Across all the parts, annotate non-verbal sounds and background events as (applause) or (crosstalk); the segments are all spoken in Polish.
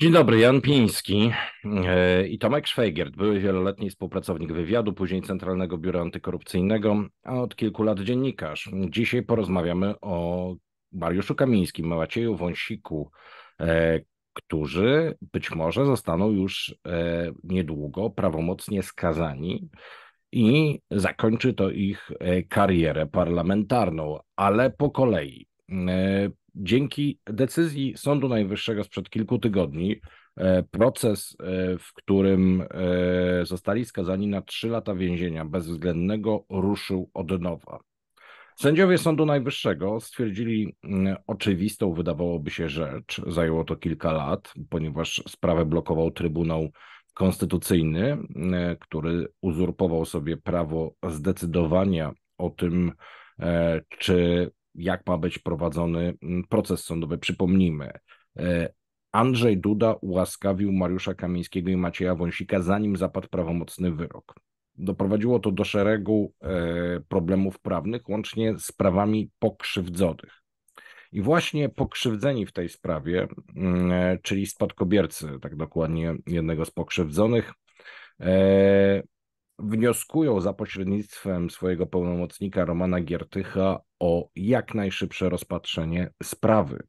Dzień dobry, Jan Piński e, i Tomek Szwajgert, były wieloletni współpracownik wywiadu, później Centralnego Biura Antykorupcyjnego, a od kilku lat dziennikarz. Dzisiaj porozmawiamy o Mariuszu Kamińskim, Macieju Wąsiku, e, którzy być może zostaną już e, niedługo prawomocnie skazani i zakończy to ich karierę parlamentarną, ale po kolei dzięki decyzji Sądu Najwyższego sprzed kilku tygodni, e, proces, e, w którym e, zostali skazani na trzy lata więzienia bezwzględnego, ruszył od nowa. Sędziowie Sądu Najwyższego stwierdzili mm, oczywistą, wydawałoby się, rzecz. Zajęło to kilka lat, ponieważ sprawę blokował Trybunał Konstytucyjny, który uzurpował sobie prawo zdecydowania o tym, czy jak ma być prowadzony mm, proces sądowy. Przypomnijmy, e, Andrzej Duda ułaskawił Mariusza Kamińskiego i Macieja Wąsika, zanim zapadł prawomocny wyrok. Doprowadziło to do szeregu e, problemów prawnych, łącznie z prawami pokrzywdzonych. I właśnie pokrzywdzeni w tej sprawie, mm, e, czyli spadkobiercy, tak dokładnie jednego z pokrzywdzonych, wnioskują za pośrednictwem swojego pełnomocnika Romana Giertycha o jak najszybsze rozpatrzenie sprawy,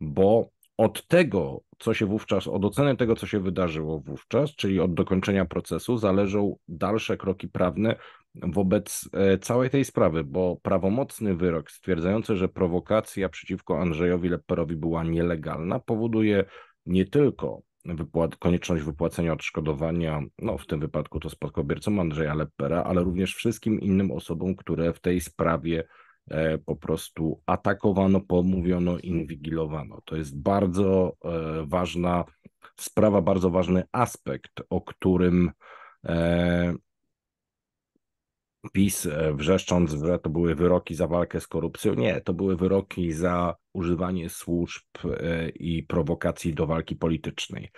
bo od tego, co się wówczas, od oceny tego, co się wydarzyło wówczas, czyli od dokończenia procesu, zależą dalsze kroki prawne wobec e, całej tej sprawy, bo prawomocny wyrok stwierdzający, że prowokacja przeciwko Andrzejowi Lepperowi była nielegalna, powoduje nie tylko wypłat, konieczność wypłacenia odszkodowania, no w tym wypadku to spadkobiercom Andrzeja Lepera, ale również wszystkim innym osobom, które w tej sprawie e, po prostu atakowano, pomówiono, inwigilowano. To jest bardzo e, ważna sprawa, bardzo ważny aspekt, o którym e, PiS e, wrzeszcząc, że to były wyroki za walkę z korupcją. Nie, to były wyroki za używanie służb e, i prowokacji do walki politycznej.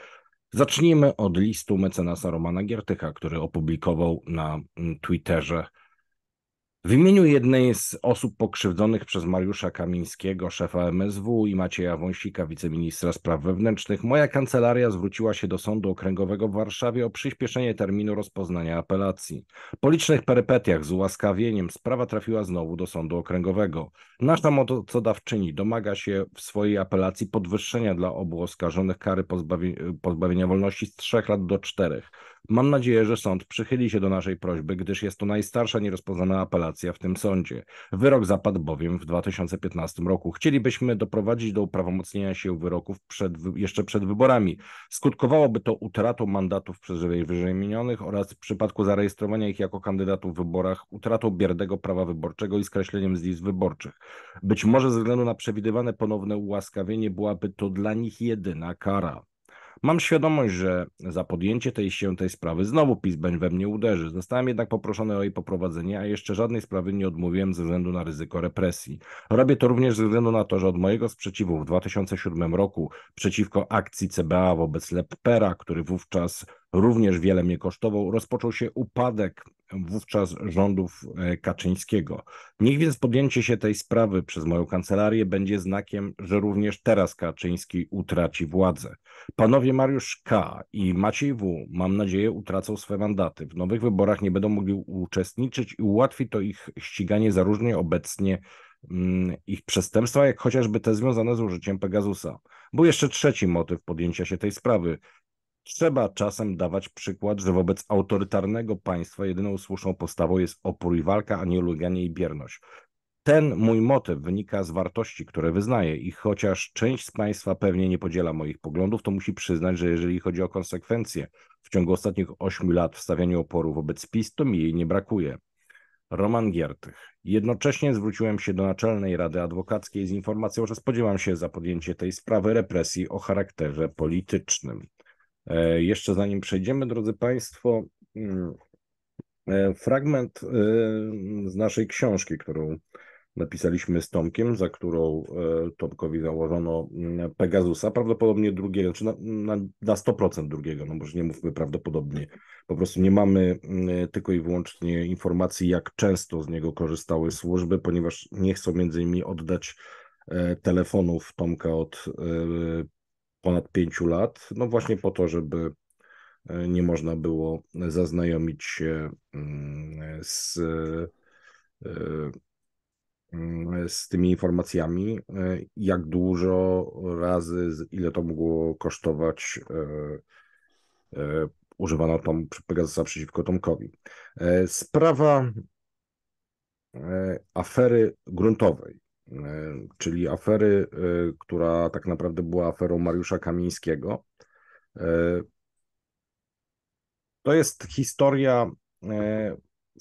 Zacznijmy od listu mecenasa Romana Giertycha, który opublikował na mm, Twitterze w imieniu jednej z osób pokrzywdzonych przez Mariusza Kamińskiego, szefa MSW i Macieja Wąsika, wiceministra spraw wewnętrznych, moja kancelaria zwróciła się do Sądu Okręgowego w Warszawie o przyspieszenie terminu rozpoznania apelacji. Po licznych perypetiach z ułaskawieniem sprawa trafiła znowu do Sądu Okręgowego. Nasza mocodawczyni domaga się w swojej apelacji podwyższenia dla obu oskarżonych kary pozbawienia wolności z trzech lat do czterech. Mam nadzieję, że sąd przychyli się do naszej prośby, gdyż jest to najstarsza nierozpoznana apelacja w tym sądzie. Wyrok zapadł bowiem w 2015 roku. Chcielibyśmy doprowadzić do uprawomocnienia się wyroków przed, jeszcze przed wyborami. Skutkowałoby to utratą mandatów przez wymienionych oraz w przypadku zarejestrowania ich jako kandydatów w wyborach utratą bierdego prawa wyborczego i skreśleniem z list wyborczych. Być może ze względu na przewidywane ponowne ułaskawienie byłaby to dla nich jedyna kara. Mam świadomość, że za podjęcie tej się tej sprawy znowu PiS we mnie uderzy. Zostałem jednak poproszony o jej poprowadzenie, a jeszcze żadnej sprawy nie odmówiłem ze względu na ryzyko represji. Robię to również ze względu na to, że od mojego sprzeciwu w 2007 roku przeciwko akcji CBA wobec Leppera, który wówczas również wiele mnie kosztował, rozpoczął się upadek wówczas rządów e, Kaczyńskiego. Niech więc podjęcie się tej sprawy przez moją kancelarię będzie znakiem, że również teraz Kaczyński utraci władzę. Panowie Mariusz K. i Maciej W. mam nadzieję utracą swoje mandaty. W nowych wyborach nie będą mogli uczestniczyć i ułatwi to ich ściganie za różnie obecnie mm, ich przestępstwa, jak chociażby te związane z użyciem Pegasusa. Był jeszcze trzeci motyw podjęcia się tej sprawy. Trzeba czasem dawać przykład, że wobec autorytarnego państwa jedyną słuszną postawą jest opór i walka, a nie uleganie i bierność. Ten mój motyw wynika z wartości, które wyznaję i chociaż część z Państwa pewnie nie podziela moich poglądów, to musi przyznać, że jeżeli chodzi o konsekwencje w ciągu ostatnich ośmiu lat w stawianiu oporu wobec PiS, to mi jej nie brakuje. Roman Giertych. Jednocześnie zwróciłem się do Naczelnej Rady Adwokackiej z informacją, że spodziewam się za podjęcie tej sprawy represji o charakterze politycznym. E, jeszcze zanim przejdziemy, drodzy Państwo, mm, e, fragment e, z naszej książki, którą napisaliśmy z Tomkiem, za którą Tomkowi założono mm, Pegasusa, prawdopodobnie drugiego, czy znaczy na, na, na 100% drugiego, no może nie mówmy prawdopodobnie. Po prostu nie mamy mm, tylko i wyłącznie informacji, jak często z niego korzystały służby, ponieważ nie chcą między innymi oddać telefonów Tomka od ponad pięciu lat, no właśnie po to, żeby e, nie można było zaznajomić się mm, z, e, mm, z tymi informacjami, e, jak dużo razy, ile to mogło kosztować używano tam Pegasusa przeciwko Tomkowi. Sprawa afery gruntowej E, czyli afery, e, która tak naprawdę była aferą Mariusza Kamińskiego. E, to jest historia,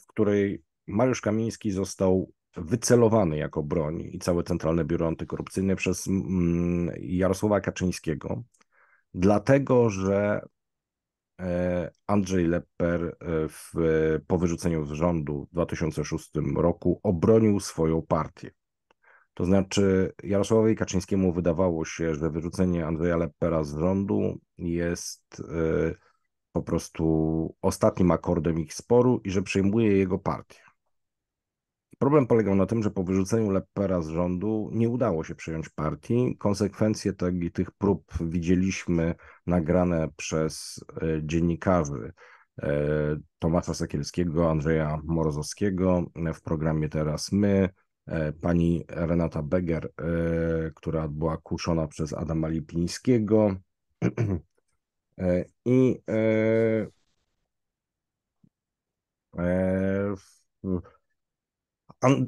w której Mariusz Kamiński został wycelowany jako broń i całe Centralne Biuro Antykorupcyjne przez mm, Jarosława Kaczyńskiego, dlatego że Andrzej Lepper w, po wyrzuceniu z rządu w 2006 roku obronił swoją partię. To znaczy Jarosławowi Kaczyńskiemu wydawało się, że wyrzucenie Andrzeja Leppera z rządu jest e, po prostu ostatnim akordem ich sporu i że przejmuje jego partię. Problem polegał na tym, że po wyrzuceniu Leppera z rządu nie udało się przejąć partii. Konsekwencje tych prób widzieliśmy nagrane przez e, dziennikarzy e, Tomasza Sekielskiego, Andrzeja Morozowskiego w programie Teraz My, E, pani Renata Beger, e, która była kuszona przez Adama Lipińskiego. (clears throat) E, I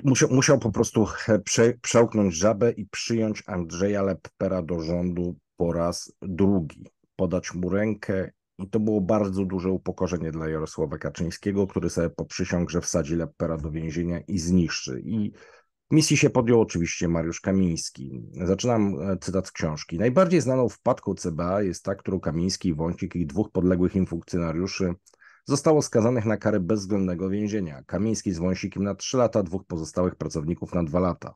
musiał, musiał po prostu prze, przełknąć żabę i przyjąć Andrzeja Leppera do rządu po raz drugi, podać mu rękę i to było bardzo duże upokorzenie dla Jarosława Kaczyńskiego, który sobie poprzysiągł, że wsadzi Leppera do więzienia i zniszczy. I Misji się podjął oczywiście Mariusz Kamiński. Zaczynam e, cytat z książki. Najbardziej znaną wpadką CBA jest ta, którą Kamiński i Wąsik i dwóch podległych im funkcjonariuszy zostało skazanych na karę bezwzględnego więzienia. Kamiński z Wąsikiem na 3 lata, dwóch pozostałych pracowników na 2 lata.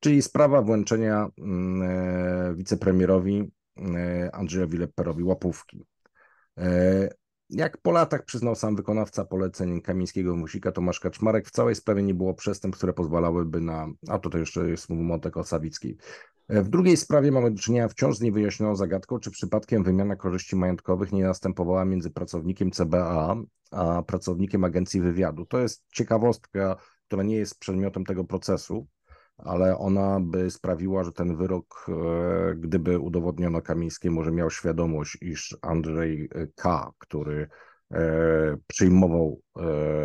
Czyli sprawa włączenia mm, e, wicepremierowi e, Andrzejowi Leperowi łapówki. Jak po latach przyznał sam wykonawca poleceń kamińskiego musika Tomasz Kaczmarek, w całej sprawie nie było przestępstw, które pozwalałyby na. A tutaj to jeszcze jest wątek o Sawickiej. W drugiej sprawie mamy do czynienia wciąż z niewyjaśnioną zagadką, czy przypadkiem wymiana korzyści majątkowych nie następowała między pracownikiem CBA a pracownikiem agencji wywiadu. To jest ciekawostka, która nie jest przedmiotem tego procesu, ale ona by sprawiła, że ten wyrok, e, gdyby udowodniono Kamińskiemu, że miał świadomość, iż Andrzej e, K., który e, przyjmował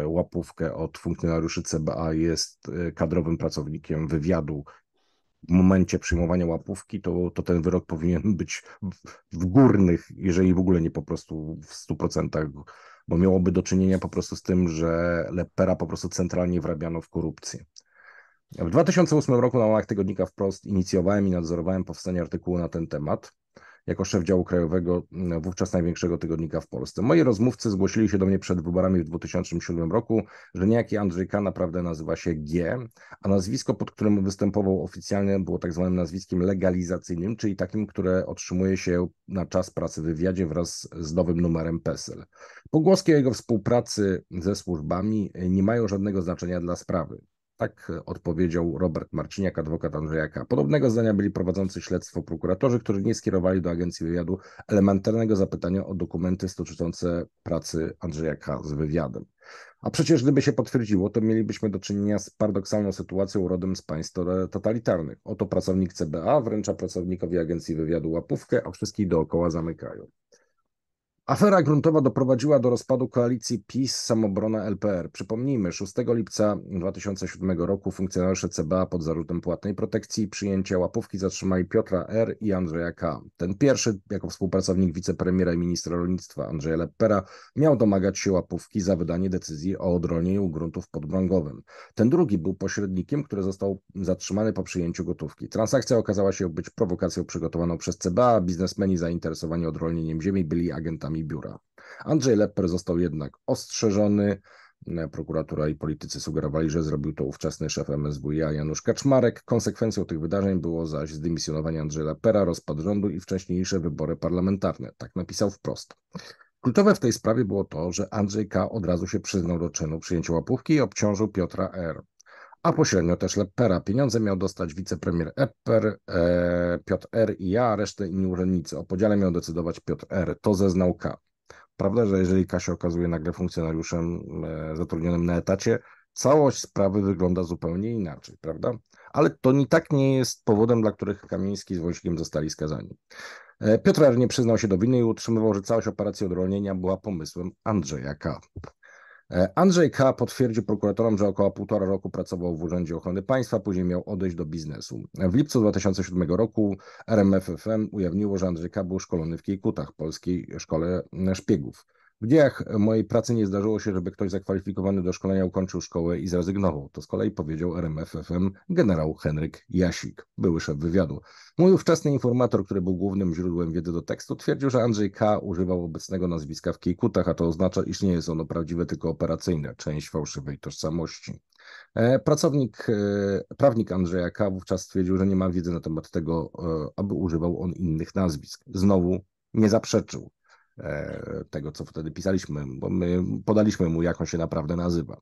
łapówkę od funkcjonariuszy CBA, jest kadrowym pracownikiem wywiadu. W momencie przyjmowania łapówki, to, to ten wyrok powinien być w górnych, jeżeli w ogóle nie po prostu w 100%, bo miałoby do czynienia po prostu z tym, że Lepera po prostu centralnie wrabiano w korupcję. W 2008 roku na łamach tygodnika wprost inicjowałem i nadzorowałem powstanie artykułu na ten temat jako szef działu krajowego wówczas największego tygodnika w Polsce. Moi rozmówcy zgłosili się do mnie przed wyborami w 2007 roku, że niejaki Andrzej K. naprawdę nazywa się G, a nazwisko, pod którym występował oficjalnie, było tak zwanym nazwiskiem legalizacyjnym, czyli takim, które otrzymuje się na czas pracy w wywiadzie wraz z nowym numerem PESEL. Pogłoski o jego współpracy ze służbami nie mają żadnego znaczenia dla sprawy. Tak odpowiedział Robert Marciniak, adwokat Andrzejaka. Podobnego zdania byli prowadzący śledztwo prokuratorzy, którzy nie skierowali do agencji wywiadu elementarnego zapytania o dokumenty dotyczące pracy Andrzejaka z wywiadem. A przecież gdyby się potwierdziło, to mielibyśmy do czynienia z paradoksalną sytuacją rodem z państw totalitarnych. Oto pracownik CBA wręcza pracownikowi agencji wywiadu łapówkę, a wszystkich dookoła zamykają. Afera gruntowa doprowadziła do rozpadu koalicji PiS-Samobrona LPR. Przypomnijmy, 6 lipca 2007 roku funkcjonariusze CBA pod zarzutem płatnej protekcji i przyjęcia łapówki zatrzymali Piotra R. i Andrzeja K. Ten pierwszy, jako współpracownik wicepremiera i ministra rolnictwa Andrzeja Lepera, miał domagać się łapówki za wydanie decyzji o odrolnieniu gruntów podbrągowym. Ten drugi był pośrednikiem, który został zatrzymany po przyjęciu gotówki. Transakcja okazała się być prowokacją przygotowaną przez CBA. Biznesmeni zainteresowani odrolnieniem ziemi byli agentami biura. Andrzej Lepper został jednak ostrzeżony. Prokuratura i politycy sugerowali, że zrobił to ówczesny szef MSWiA Janusz Kaczmarek. Konsekwencją tych wydarzeń było zaś zdymisjonowanie Andrzeja Lepera, rozpad rządu i wcześniejsze wybory parlamentarne. Tak napisał wprost. Kluczowe w tej sprawie było to, że Andrzej K. od razu się przyznał do czynu przyjęcia łapówki i obciążył Piotra R a pośrednio też Leppera. Pieniądze miał dostać wicepremier Epper, e, Piotr R. i ja, a resztę inni urzędnicy. O podziale miał decydować Piotr R. To zeznał K. Prawda, że jeżeli K się okazuje nagle funkcjonariuszem e, zatrudnionym na etacie, całość sprawy wygląda zupełnie inaczej, prawda? Ale to i tak nie jest powodem, dla których Kamiński z Wojcikiem zostali skazani. E, Piotr R. nie przyznał się do winy i utrzymywał, że całość operacji odrolnienia była pomysłem Andrzeja K. E, Andrzej K. potwierdził prokuratorom, że około półtora roku pracował w Urzędzie Ochrony Państwa, później miał odejść do biznesu. W lipcu 2007 roku RMFFM ujawniło, że Andrzej K. był szkolony w Kiejkutach, Polskiej Szkole Szpiegów. W dziejach e, mojej pracy nie zdarzyło się, żeby ktoś zakwalifikowany do szkolenia ukończył szkołę i zrezygnował. To z kolei powiedział FM generał Henryk Jasik, były szef wywiadu. Mój ówczesny informator, który był głównym źródłem wiedzy do tekstu, twierdził, że Andrzej K. używał obecnego nazwiska w kikutach, a to oznacza, iż nie jest ono prawdziwe, tylko operacyjne, część fałszywej tożsamości. E, pracownik, e, prawnik Andrzeja K. wówczas stwierdził, że nie ma wiedzy na temat tego, aby używał on innych nazwisk. Znowu nie zaprzeczył. E, tego, co wtedy pisaliśmy, bo my podaliśmy mu, jak on się naprawdę nazywa.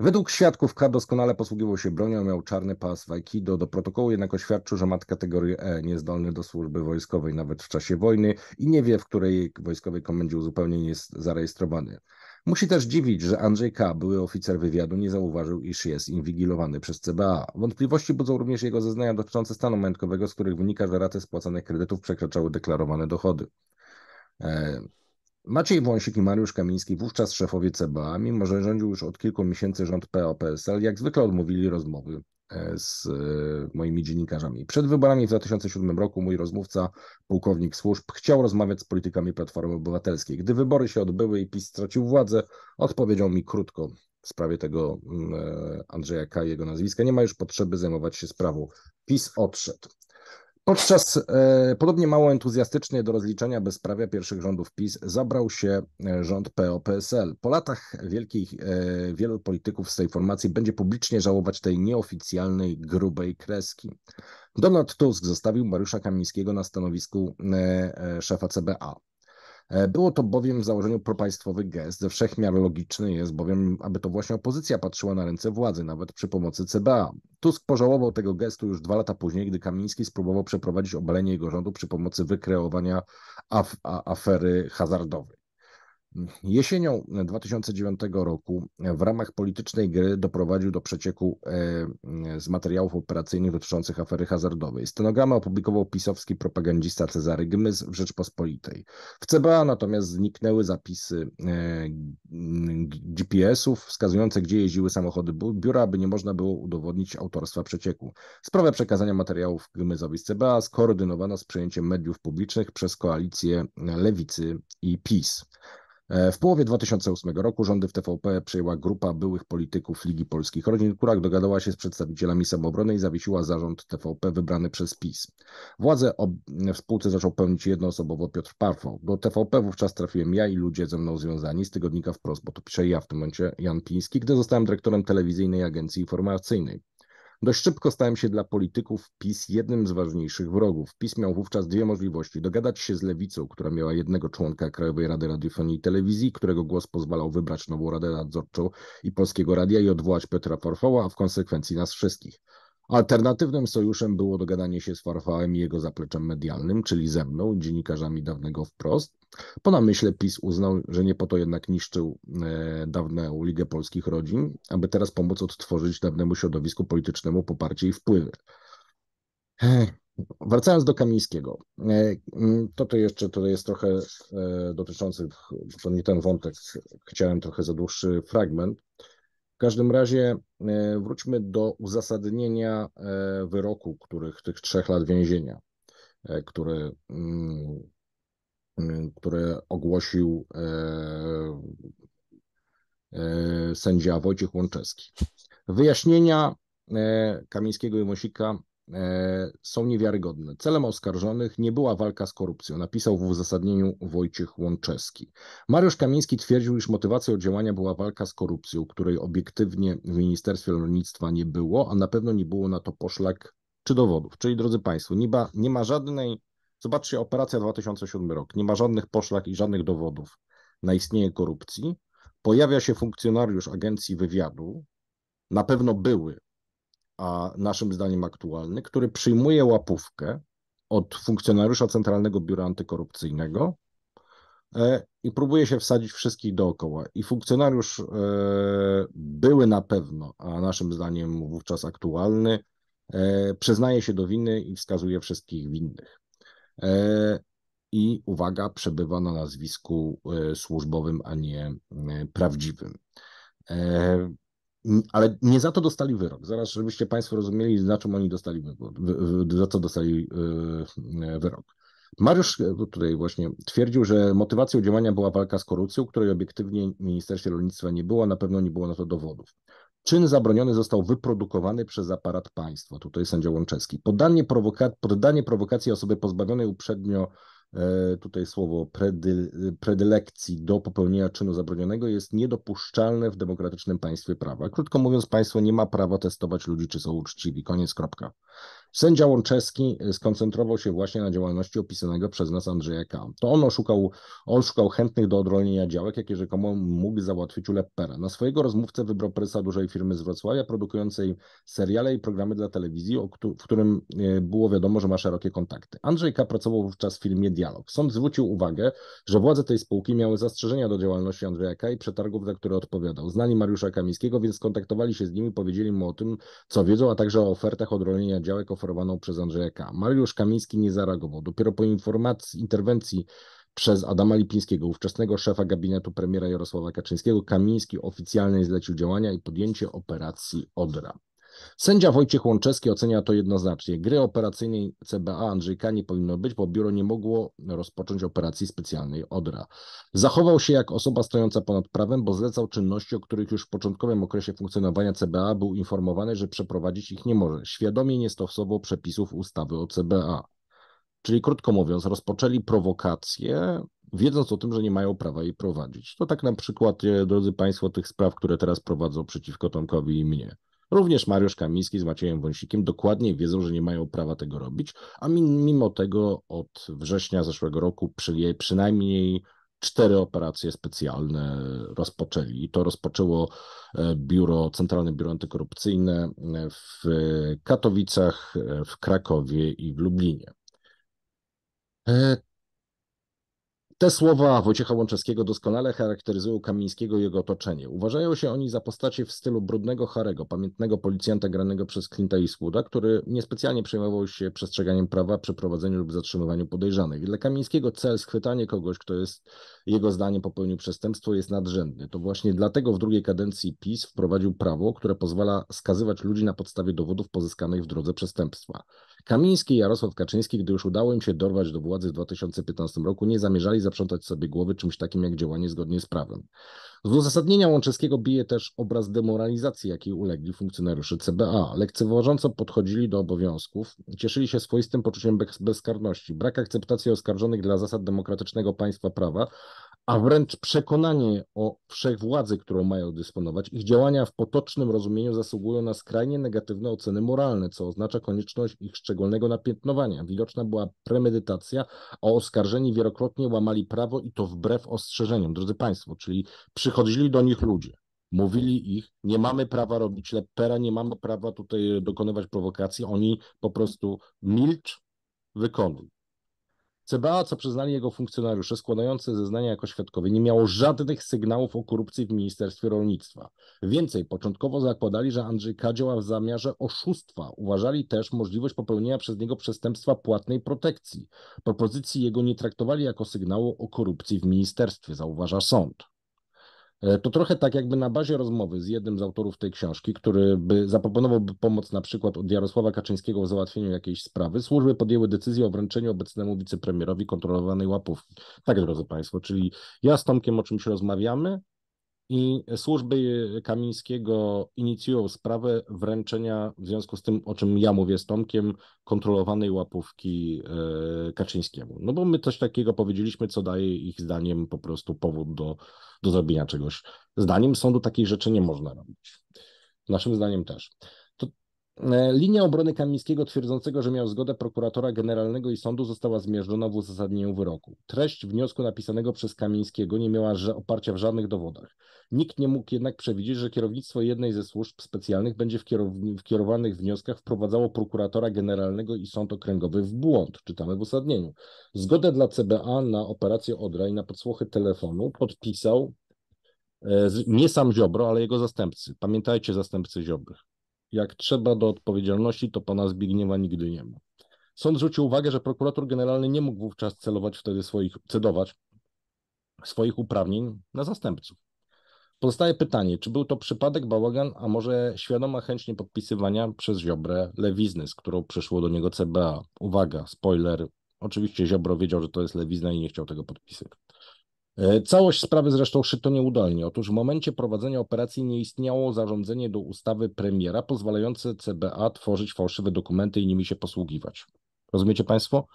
Według świadków K doskonale posługiwał się bronią, miał czarny pas w Aikido. Do protokołu jednak oświadczył, że ma kategorię E, niezdolny do służby wojskowej nawet w czasie wojny i nie wie, w której wojskowej komendzie uzupełnienie jest zarejestrowany. Musi też dziwić, że Andrzej K., były oficer wywiadu, nie zauważył, iż jest inwigilowany przez CBA. Wątpliwości budzą również jego zeznania dotyczące stanu majątkowego, z których wynika, że raty spłacanych kredytów przekraczały deklarowane dochody. E, Maciej Wąsik i Mariusz Kamiński, wówczas szefowie CBA, mimo że rządził już od kilku miesięcy rząd PO-PSL, jak zwykle odmówili rozmowy e, z e, moimi dziennikarzami. Przed wyborami w 2007 roku mój rozmówca, pułkownik służb, chciał rozmawiać z politykami Platformy Obywatelskiej. Gdy wybory się odbyły i PiS stracił władzę, odpowiedział mi krótko w sprawie tego mm, Andrzeja K. jego nazwiska. Nie ma już potrzeby zajmować się sprawą. PiS odszedł. Podczas e, podobnie mało entuzjastycznie do rozliczenia bezprawia pierwszych rządów PiS zabrał się e, rząd PO-PSL. Po latach wielkich, e, wielu polityków z tej formacji będzie publicznie żałować tej nieoficjalnej, grubej kreski. Donald Tusk zostawił Mariusza Kamińskiego na stanowisku szefa CBA. E, było to bowiem w założeniu propaństwowy gest, ze wszech miar logiczny jest bowiem, aby to właśnie opozycja patrzyła na ręce władzy, nawet przy pomocy CBA. Tusk pożałował tego gestu już dwa lata później, gdy Kamiński spróbował przeprowadzić obalenie jego rządu przy pomocy wykreowania af afery hazardowej. Jesienią 2009 roku w ramach politycznej gry doprowadził do przecieku e, z materiałów operacyjnych dotyczących afery hazardowej. Stenogramy opublikował pisowski propagandista Cezary Gmyz w Rzeczpospolitej. W CBA natomiast zniknęły zapisy e, GPS-ów wskazujące, gdzie jeździły samochody biura, aby nie można było udowodnić autorstwa przecieku. Sprawę przekazania materiałów Gmyzowi z CBA skoordynowano z przejęciem mediów publicznych przez koalicję e, Lewicy i PiS. E, w połowie 2008 roku rządy w TVP przejęła grupa byłych polityków Ligi Polskich Rodzin, która dogadała się z przedstawicielami samoobrony i zawiesiła zarząd TVP wybrany przez PiS. Władzę w spółce zaczął pełnić jednoosobowo Piotr Parfoł. Do TVP wówczas trafiłem ja i ludzie ze mną związani z tygodnika Wprost, bo to piszę ja w tym momencie, Jan Piński, gdy zostałem dyrektorem telewizyjnej agencji informacyjnej. Dość szybko stałem się dla polityków PiS jednym z ważniejszych wrogów. PiS miał wówczas dwie możliwości. Dogadać się z lewicą, która miała jednego członka Krajowej Rady Radiofonii i Telewizji, którego głos pozwalał wybrać nową Radę Nadzorczą i Polskiego Radia i odwołać Petra Porfoła, a w konsekwencji nas wszystkich. Alternatywnym sojuszem było dogadanie się z Farfałem i jego zapleczem medialnym, czyli ze mną, dziennikarzami dawnego wprost. Po namyśle PiS uznał, że nie po to jednak niszczył e, dawną Ligę Polskich Rodzin, aby teraz pomóc odtworzyć dawnemu środowisku politycznemu poparcie i wpływy. E, wracając do Kamińskiego, e, mm, to to jeszcze to jest trochę e, dotyczących, to nie ten wątek, chciałem trochę za dłuższy fragment. W każdym razie e, wróćmy do uzasadnienia e, wyroku, których tych trzech lat więzienia, e, który, mm, mm, który ogłosił sędzia Wojciech Łączewski. Wyjaśnienia Kamińskiego i Mosika E, są niewiarygodne. Celem oskarżonych nie była walka z korupcją, napisał w uzasadnieniu Wojciech Łączewski. Mariusz Kamiński twierdził, iż motywacją działania była walka z korupcją, której obiektywnie w Ministerstwie Rolnictwa nie było, a na pewno nie było na to poszlak czy dowodów. Czyli, drodzy Państwo, nie ma, nie ma żadnej, zobaczcie, operacja 2007 rok, nie ma żadnych poszlak i żadnych dowodów na istnienie korupcji. Pojawia się funkcjonariusz agencji wywiadu, na pewno były a naszym zdaniem aktualny, który przyjmuje łapówkę od funkcjonariusza Centralnego Biura Antykorupcyjnego e, i próbuje się wsadzić wszystkich dookoła. I funkcjonariusz e, były na pewno, a naszym zdaniem wówczas aktualny, e, przyznaje się do winy i wskazuje wszystkich winnych. I uwaga, przebywa na nazwisku służbowym, a nie prawdziwym. Mm, ale nie za to dostali wyrok. Zaraz, żebyście Państwo rozumieli, na czym oni dostali, za co dostali yy, e, wyrok. Mariusz e, tutaj właśnie twierdził, że motywacją działania była walka z korupcją, której obiektywnie w Ministerstwie Rolnictwa nie było, na pewno nie było na to dowodów. Czyn zabroniony został wyprodukowany przez aparat państwa, tutaj sędzia Łączewski. Podanie, prowoka poddanie prowokacji osoby pozbawionej uprzednio E, tutaj słowo predy, predylekcji do popełnienia czynu zabronionego jest niedopuszczalne w demokratycznym państwie prawa. Krótko mówiąc, państwo nie ma prawa testować ludzi, czy są uczciwi. Koniec, kropka. Sędzia Łączeski y, skoncentrował się właśnie na działalności opisanego przez nas Andrzeja K. To on oszukał, on szukał chętnych do odrolnienia działek, jakie rzekomo mógł załatwić u Leppera. Na swojego rozmówcę wybrał prysa dużej firmy z Wrocławia, produkującej seriale i programy dla telewizji, w którym y, było wiadomo, że ma szerokie kontakty. Andrzej K. pracował wówczas w filmie Dialog. Sąd zwrócił uwagę, że władze tej spółki miały zastrzeżenia do działalności Andrzeja K. i przetargów, za które odpowiadał. Znali Mariusza Kamińskiego, więc skontaktowali się z nimi, powiedzieli mu o tym, co wiedzą, a także o ofertach odrolnienia działek oferowaną przez Andrzeja K. Mariusz Kamiński nie zareagował. Dopiero po informacji, interwencji przez Adama Lipińskiego, ówczesnego szefa gabinetu premiera Jarosława Kaczyńskiego, Kamiński oficjalnie zlecił działania i podjęcie operacji Odra. Sędzia Wojciech Łączewski ocenia to jednoznacznie. Gry operacyjnej CBA Andrzejka nie powinno być, bo biuro nie mogło rozpocząć operacji specjalnej Odra. Zachował się jak osoba stojąca ponad prawem, bo zlecał czynności, o których już w początkowym okresie funkcjonowania CBA był informowany, że przeprowadzić ich nie może. Świadomie nie stosował przepisów ustawy o CBA. Czyli krótko mówiąc, rozpoczęli prowokację, wiedząc o tym, że nie mają prawa jej prowadzić. To tak na przykład, e, drodzy Państwo, tych spraw, które teraz prowadzą przeciwko Tomkowi i mnie. Również Mariusz Kamiński z Maciejem Wąsikiem dokładnie wiedzą, że nie mają prawa tego robić, a mimo tego od września zeszłego roku przynajmniej cztery operacje specjalne rozpoczęli. I to rozpoczęło e, biuro, Centralne Biuro Antykorupcyjne e, w Katowicach, e, w Krakowie i w Lublinie. Te słowa Wojciecha Łączewskiego doskonale charakteryzują Kamińskiego i jego otoczenie. Uważają się oni za postacie w stylu brudnego Harego, pamiętnego policjanta granego przez Clint'a Eastwooda, który niespecjalnie przejmował się przestrzeganiem prawa przy prowadzeniu lub zatrzymywaniu podejrzanych. Dla Kamińskiego cel schwytanie kogoś, kto jest jego zdaniem popełnił przestępstwo jest nadrzędny. To właśnie dlatego w drugiej kadencji PiS wprowadził prawo, które pozwala skazywać ludzi na podstawie dowodów pozyskanych w drodze przestępstwa. Kamiński i Jarosław Kaczyński, gdy już udało im się dorwać do władzy w 2015 roku, nie zamierzali zaprzątać sobie głowy czymś takim jak działanie zgodnie z prawem. Z uzasadnienia Łączewskiego bije też obraz demoralizacji, jakiej ulegli funkcjonariusze CBA. Lekceważąco podchodzili do obowiązków, cieszyli się swoistym poczuciem bez bezkarności, brak akceptacji oskarżonych dla zasad demokratycznego państwa prawa, a wręcz przekonanie o wszechwładzy, którą mają dysponować, ich działania w potocznym rozumieniu zasługują na skrajnie negatywne oceny moralne, co oznacza konieczność ich szczególnego napiętnowania. Widoczna była premedytacja, a oskarżeni wielokrotnie łamali prawo i to wbrew ostrzeżeniom, drodzy Państwo, czyli przychodzili do nich ludzie. Mówili ich, nie mamy prawa robić lepera, nie mamy prawa tutaj dokonywać prowokacji. Oni po prostu milcz, wykonuj. CBA, co przyznali jego funkcjonariusze składające zeznania jako świadkowie, nie miało żadnych sygnałów o korupcji w Ministerstwie Rolnictwa. Więcej, początkowo zakładali, że Andrzej K. działa w zamiarze oszustwa. Uważali też możliwość popełnienia przez niego przestępstwa płatnej protekcji. Propozycji jego nie traktowali jako sygnału o korupcji w ministerstwie, zauważa sąd. E, to trochę tak jakby na bazie rozmowy z jednym z autorów tej książki, który by zaproponowałby pomoc na przykład od Jarosława Kaczyńskiego w załatwieniu jakiejś sprawy, służby podjęły decyzję o wręczeniu obecnemu wicepremierowi kontrolowanej łapówki. Tak, drodzy Państwo, czyli ja z Tomkiem o czymś rozmawiamy, i służby Kamińskiego inicjują sprawę wręczenia, w związku z tym, o czym ja mówię z Tomkiem, kontrolowanej łapówki e, Kaczyńskiemu. No bo my coś takiego powiedzieliśmy, co daje ich zdaniem po prostu powód do, do zrobienia czegoś. Zdaniem sądu takiej rzeczy nie można robić. Naszym zdaniem też. E, linia obrony Kamińskiego twierdzącego, że miał zgodę prokuratora generalnego i sądu została zmierzona w uzasadnieniu wyroku. Treść wniosku napisanego przez Kamińskiego nie miała oparcia w żadnych dowodach. Nikt nie mógł jednak przewidzieć, że kierownictwo jednej ze służb specjalnych będzie w, kierow- w kierowanych wnioskach wprowadzało prokuratora generalnego i sąd okręgowy w błąd, czytamy w uzasadnieniu. Zgodę dla CBA na operację Odra i na podsłuchy telefonu podpisał e, nie sam Ziobro, ale jego zastępcy. Pamiętajcie zastępcy Ziobry. Jak trzeba do odpowiedzialności, to pana Zbigniewa nigdy nie ma. Sąd zwrócił uwagę, że prokurator generalny nie mógł wówczas celować wtedy swoich, cedować swoich uprawnień na zastępców. Pozostaje pytanie, czy był to przypadek, bałagan, a może świadoma chęć podpisywania przez Ziobrę lewizny, z którą przyszło do niego CBA. Uwaga, spoiler, oczywiście Ziobro wiedział, że to jest lewizna i nie chciał tego podpisywać. E, całość sprawy zresztą szyto nieudolnie. Otóż w momencie prowadzenia operacji nie istniało zarządzenie do ustawy premiera pozwalające CBA tworzyć fałszywe dokumenty i nimi się posługiwać. Rozumiecie Państwo?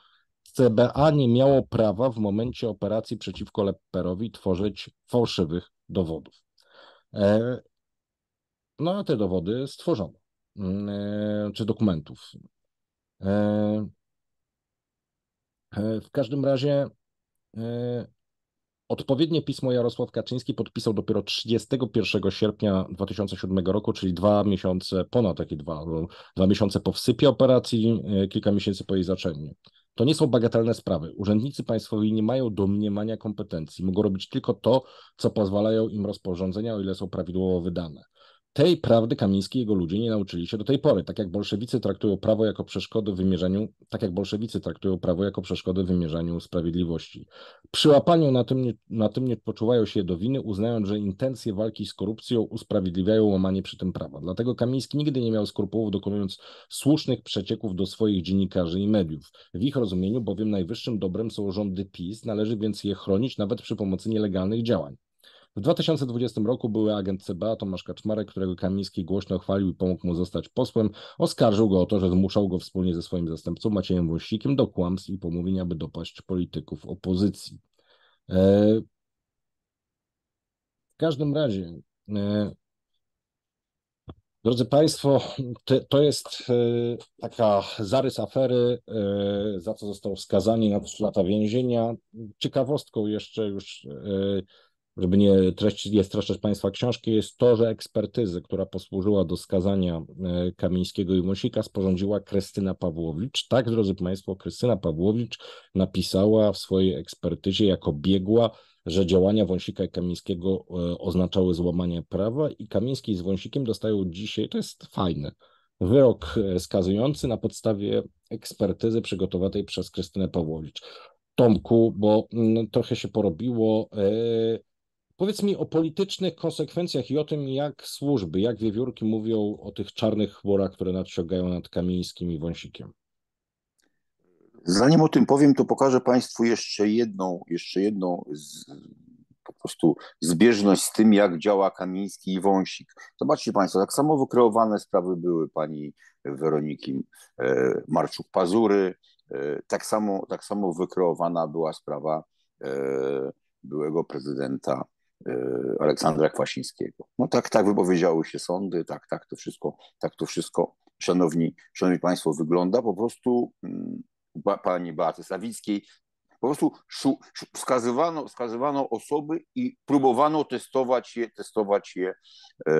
CBA nie miało prawa w momencie operacji przeciwko Lepperowi tworzyć fałszywych dowodów. E, no a te dowody stworzono, mm, e, czy dokumentów. W każdym razie Odpowiednie pismo Jarosław Kaczyński podpisał dopiero 31 sierpnia 2007 roku, czyli dwa miesiące, ponad takie dwa, dwa miesiące po wsypie operacji, e, kilka miesięcy po jej zaczęciu. To nie są bagatelne sprawy. Urzędnicy państwowi nie mają domniemania kompetencji. Mogą robić tylko to, co pozwalają im rozporządzenia, o ile są prawidłowo wydane. Tej prawdy Kamiński i jego ludzie nie nauczyli się do tej pory. Tak jak bolszewicy traktują prawo jako przeszkodę w wymierzaniu, tak jak bolszewicy traktują prawo jako przeszkodę w wymierzaniu sprawiedliwości. Przyłapanią na tym, nie, na tym nie poczuwają się do winy, uznając, że intencje walki z korupcją usprawiedliwiają łamanie przy tym prawa. Dlatego Kamiński nigdy nie miał skrupułów dokonując słusznych przecieków do swoich dziennikarzy i mediów. W ich rozumieniu bowiem najwyższym dobrem są rządy PiS, należy więc je chronić nawet przy pomocy nielegalnych działań. W 2020 roku były agent CBA Tomasz Kaczmarek, którego Kamiński głośno chwalił i pomógł mu zostać posłem, oskarżył go o to, że zmuszał go wspólnie ze swoim zastępcą Maciejem Wąsikiem do kłamstw i pomówień, aby dopaść polityków opozycji. E, w każdym razie, e, drodzy Państwo, to jest e, taka zarys afery, za co został skazany na 3 lata więzienia. Ciekawostką jeszcze już żeby nie treści, nie streszczać Państwa książki, jest to, że ekspertyzy, która posłużyła do skazania e, Kamińskiego i Musika, sporządziła Krystyna Pawłowicz. Tak, drodzy Państwo, Krystyna Pawłowicz napisała w swojej ekspertyzie jako biegła, że działania Wąsika i Kamińskiego e, oznaczały złamanie prawa i Kamiński z Wąsikiem dostają dzisiaj, to jest fajne, wyrok e, skazujący na podstawie ekspertyzy przygotowanej przez Krystynę Pawłowicz. Tomku, bo mm, trochę się porobiło. Yy Powiedz mi o politycznych konsekwencjach i o tym, jak służby, jak wiewiórki mówią o tych czarnych chmurach, które nadciągają nad Kamińskim i Wąsikiem. Zanim o tym powiem, to pokażę Państwu jeszcze jedną, jeszcze jedną z, po prostu zbieżność z tym, jak działa Kamiński i Wąsik. Zobaczcie Państwo, tak samo wykreowane sprawy były pani Weroniki e, Marczuk-Pazury, e, tak samo, tak samo wykreowana była sprawa e, byłego prezydenta Y, Aleksandra Kwasińskiego. No tak, tak wypowiedziały się sądy, tak, tak to wszystko, tak to wszystko, szanowni, szanowni Państwo, wygląda. Po prostu mm, ba, pani Beaty Sawickiej po prostu szu, szu, wskazywano, wskazywano osoby i próbowano testować je, testować je, e,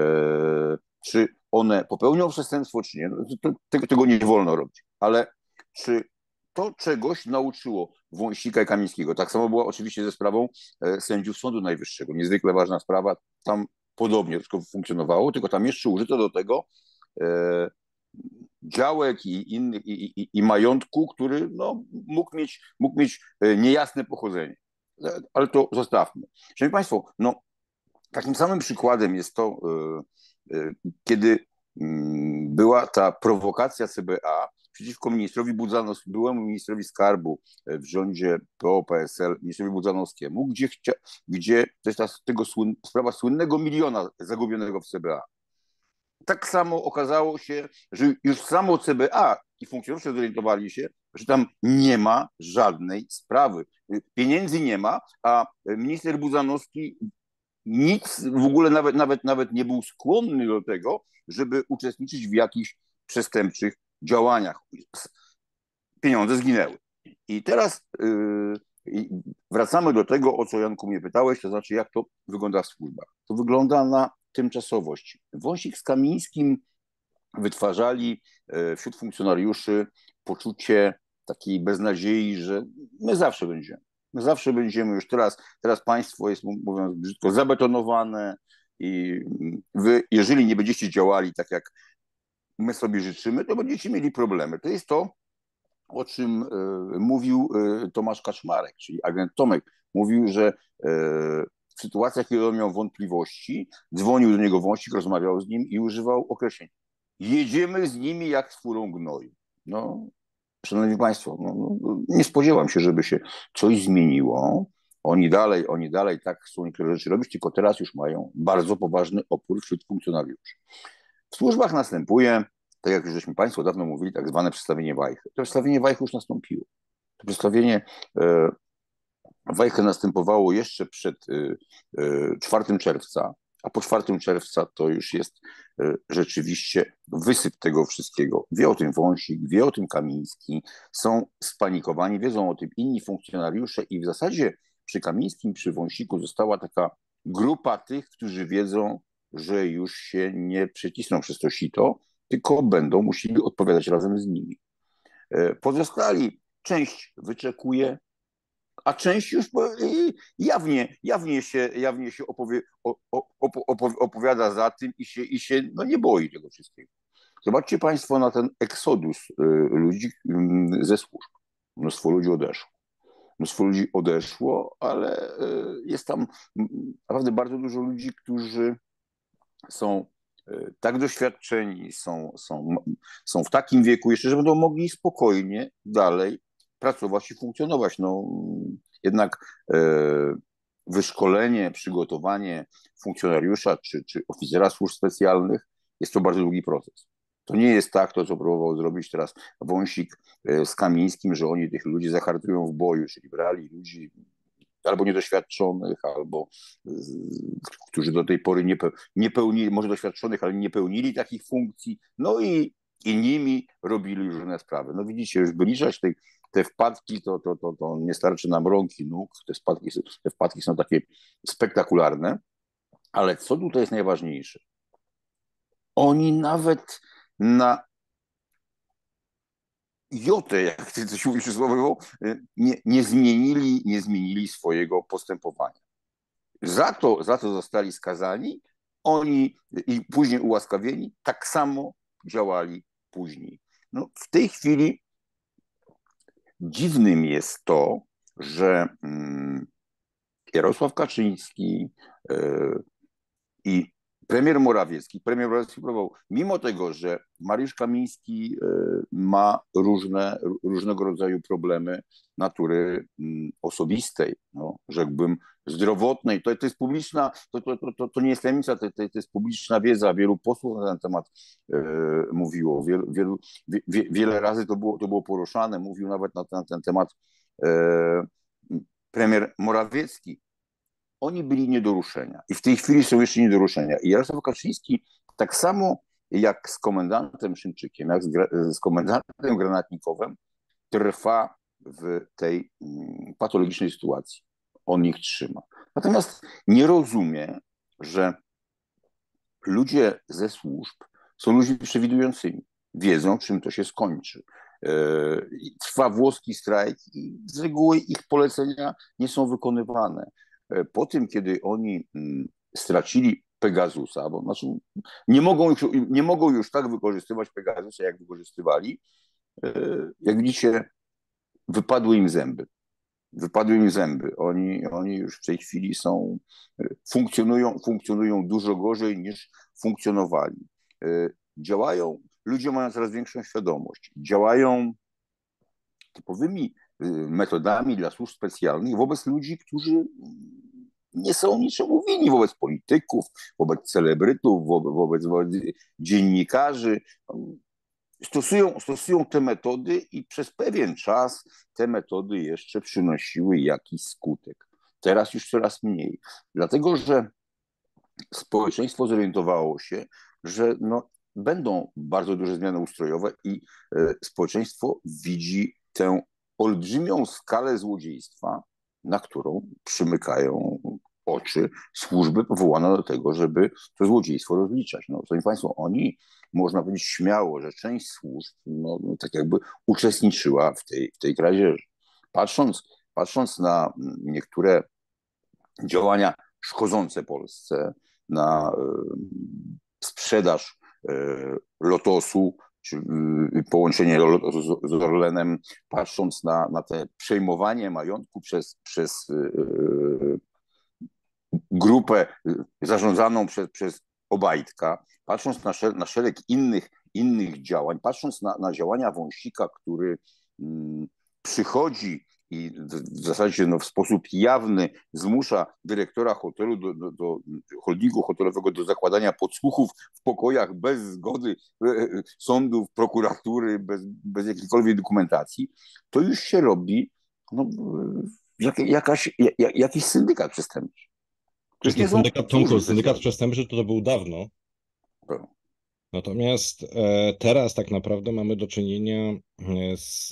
czy one popełnią przestępstwo, czy nie. No, to, tego, tego nie wolno robić, ale czy to czegoś nauczyło Wąsika i Kamińskiego. Tak samo była oczywiście ze sprawą e, sędziów Sądu Najwyższego. Niezwykle ważna sprawa. Tam podobnie wszystko funkcjonowało, tylko tam jeszcze użyto do tego e, działek i, i, i, i, majątku, który no, mógł, mieć, mógł mieć e, niejasne pochodzenie. E, ale to zostawmy. Szanowni Państwo, no, takim samym przykładem jest to, e, e, kiedy mm, była ta prowokacja CBA, przeciwko ministrowi Budzanowskiemu, byłemu ministrowi skarbu e, w rządzie PO-PSL, ministrowi Budzanowskiemu, gdzie, chcia, gdzie to jest ta tego słyn, sprawa słynnego miliona zagubionego w CBA. Tak samo okazało się, że już samo CBA i funkcjonariusze zorientowali się, że tam nie ma żadnej sprawy. E, pieniędzy nie ma, a minister Budzanowski nic w ogóle nawet, nawet, nawet nie był skłonny do tego, żeby uczestniczyć w jakichś przestępczych działaniach pieniądze zginęły. I teraz yy, wracamy do tego, o co Janku mnie pytałeś, to znaczy jak to wygląda w służbach. To wygląda na tymczasowość. Wąsik z Kamińskim wytwarzali y, wśród funkcjonariuszy poczucie takiej beznadziei, że my zawsze będziemy. My zawsze będziemy już teraz, teraz państwo jest, mówiąc brzydko, zabetonowane i mm, wy, jeżeli nie będziecie działali tak, jak my sobie życzymy, to będziecie mieli problemy. To jest to, o czym e, mówił e, Tomasz Kaczmarek, czyli agent Tomek. Mówił, że e, w sytuacjach, kiedy on miał wątpliwości, dzwonił do niego wąsik, rozmawiał z nim i używał określeń. Jedziemy z nimi jak z furą gnoju. No, szanowni państwo, no, no nie spodziewam się, żeby się coś zmieniło. Oni dalej, oni dalej tak są niektóre rzeczy robić, tylko teraz już mają bardzo poważny opór wśród funkcjonariuszy. W służbach następuje, tak jak już żeśmy Państwo dawno mówili, tak zwane przedstawienie wajchy. To przedstawienie wajchy już nastąpiło. To przedstawienie e, wajchy następowało jeszcze przed 4 e, e, czerwca, a po 4 czerwca to już jest rzeczywiście wysyp tego wszystkiego. Wie o tym Wąsik, wie o tym Kamiński, są spanikowani, wiedzą o tym inni funkcjonariusze i w zasadzie przy Kamińskim, przy Wąsiku została taka grupa tych, którzy wiedzą, że już się nie przycisną przez to sito, tylko będą musieli odpowiadać razem z nimi. E, pozostali część wyczekuje, a część już jawnie, jawnie się, jawnie się opowie, opowiada za tym i się, i się no nie boi tego wszystkiego. Zobaczcie Państwo na ten eksodus e, ludzi ze służb. Mnóstwo ludzi odeszło. Mnóstwo ludzi odeszło, ale e, jest tam naprawdę bardzo dużo ludzi, którzy są e, tak doświadczeni, są, są, są w takim wieku jeszcze, że będą mogli spokojnie dalej pracować i funkcjonować. No, jednak e, wyszkolenie, przygotowanie funkcjonariusza czy, czy oficera służb specjalnych jest to bardzo długi proces. To nie jest tak, to co próbował zrobić teraz Wąsik e, z Kamińskim, że oni tych ludzi zahartują w boju, czyli brali ludzi albo niedoświadczonych, albo y, którzy do tej pory nie, nie pełnili, może doświadczonych, ale nie pełnili takich funkcji, no i, i nimi robili różne sprawy. No widzicie, już wyliczać te wpadki to, to, to, to nie starczy nam rąk i nóg, te, spadki, te wpadki są takie spektakularne, ale co tutaj jest najważniejsze? Oni nawet na jotę, jak ty coś mówisz słowo, y, nie, nie, zmienili, nie zmienili swojego postępowania. Za to, za to zostali skazani, oni i później ułaskawieni, tak samo działali później. No, w tej chwili dziwnym jest to, że mm, Jarosław Kaczyński y, i premier Morawiecki, premier Morawiecki próbował, mimo tego, że Mariusz Kamiński e, ma różne, różnego rodzaju problemy natury mm, osobistej, no, rzekłbym zdrowotnej, to, to jest publiczna, to, to, to, to nie jest tajemnica, to, to, jest publiczna wiedza, wielu posłów na ten temat e, mówiło, wielu, wielu, wie, wiele razy to było, to było poruszane, mówił nawet na ten, na ten temat e, premier Morawiecki, oni byli nie do ruszenia i w tej chwili są jeszcze nie do ruszenia. I Jarosław Kaczyński tak samo jak z komendantem Szymczykiem, jak z, z komendantem granatnikowym, trwa w tej mm, patologicznej sytuacji. On ich trzyma. Natomiast nie rozumie, że ludzie ze służb są ludźmi przewidującymi. Wiedzą, czym to się skończy. E, trwa włoski strajk i z reguły ich polecenia nie są wykonywane. E, po tym, kiedy oni mm, stracili Pegazusa, bo znaczy nie, mogą już, nie mogą już tak wykorzystywać Pegazusa jak wykorzystywali, e, jak widzicie, wypadły im zęby. Wypadły im zęby. Oni, oni już w tej chwili są, e, funkcjonują, funkcjonują dużo gorzej niż funkcjonowali. Działają, ludzie mają coraz większą świadomość, działają typowymi Y, metodami dla służb specjalnych wobec ludzi, którzy nie są niczemu winni wobec polityków, wobec celebrytów, wobec, wobec dziennikarzy. Stosują, stosują te metody i przez pewien czas te metody jeszcze przynosiły jakiś skutek. Teraz już coraz mniej, dlatego że społeczeństwo zorientowało się, że no, będą bardzo duże zmiany ustrojowe i e, społeczeństwo widzi tę olbrzymią skalę złodziejstwa, na którą przymykają oczy służby powołane do tego, żeby to złodziejstwo rozliczać. No, szanowni Państwo, oni, można powiedzieć śmiało, że część służb no, tak jakby uczestniczyła w tej, w tej kradzieży. Patrząc, patrząc na mm, niektóre działania szkodzące Polsce, na e, sprzedaż e, lotosu Y, y, połączenie z Orlenem, patrząc na, na te przejmowanie majątku przez, przez y, grupę zarządzaną przez, przez Obajtka, patrząc na, na szereg innych, innych działań, patrząc na, na działania Wąsika, który mm, przychodzi i w zasadzie no, w sposób jawny zmusza dyrektora hotelu, do, do, do, holdingu hotelowego do zakładania podsłuchów w pokojach bez zgody e, e, sądów, prokuratury, bez, bez jakiejkolwiek dokumentacji, to już się robi no, jak, jakaś, jak, jakiś syndykat przestępczy. Przecież nie syndykat, Tomku, syndykat przestępczy to, to był dawno. No. Natomiast e, teraz tak naprawdę mamy do czynienia z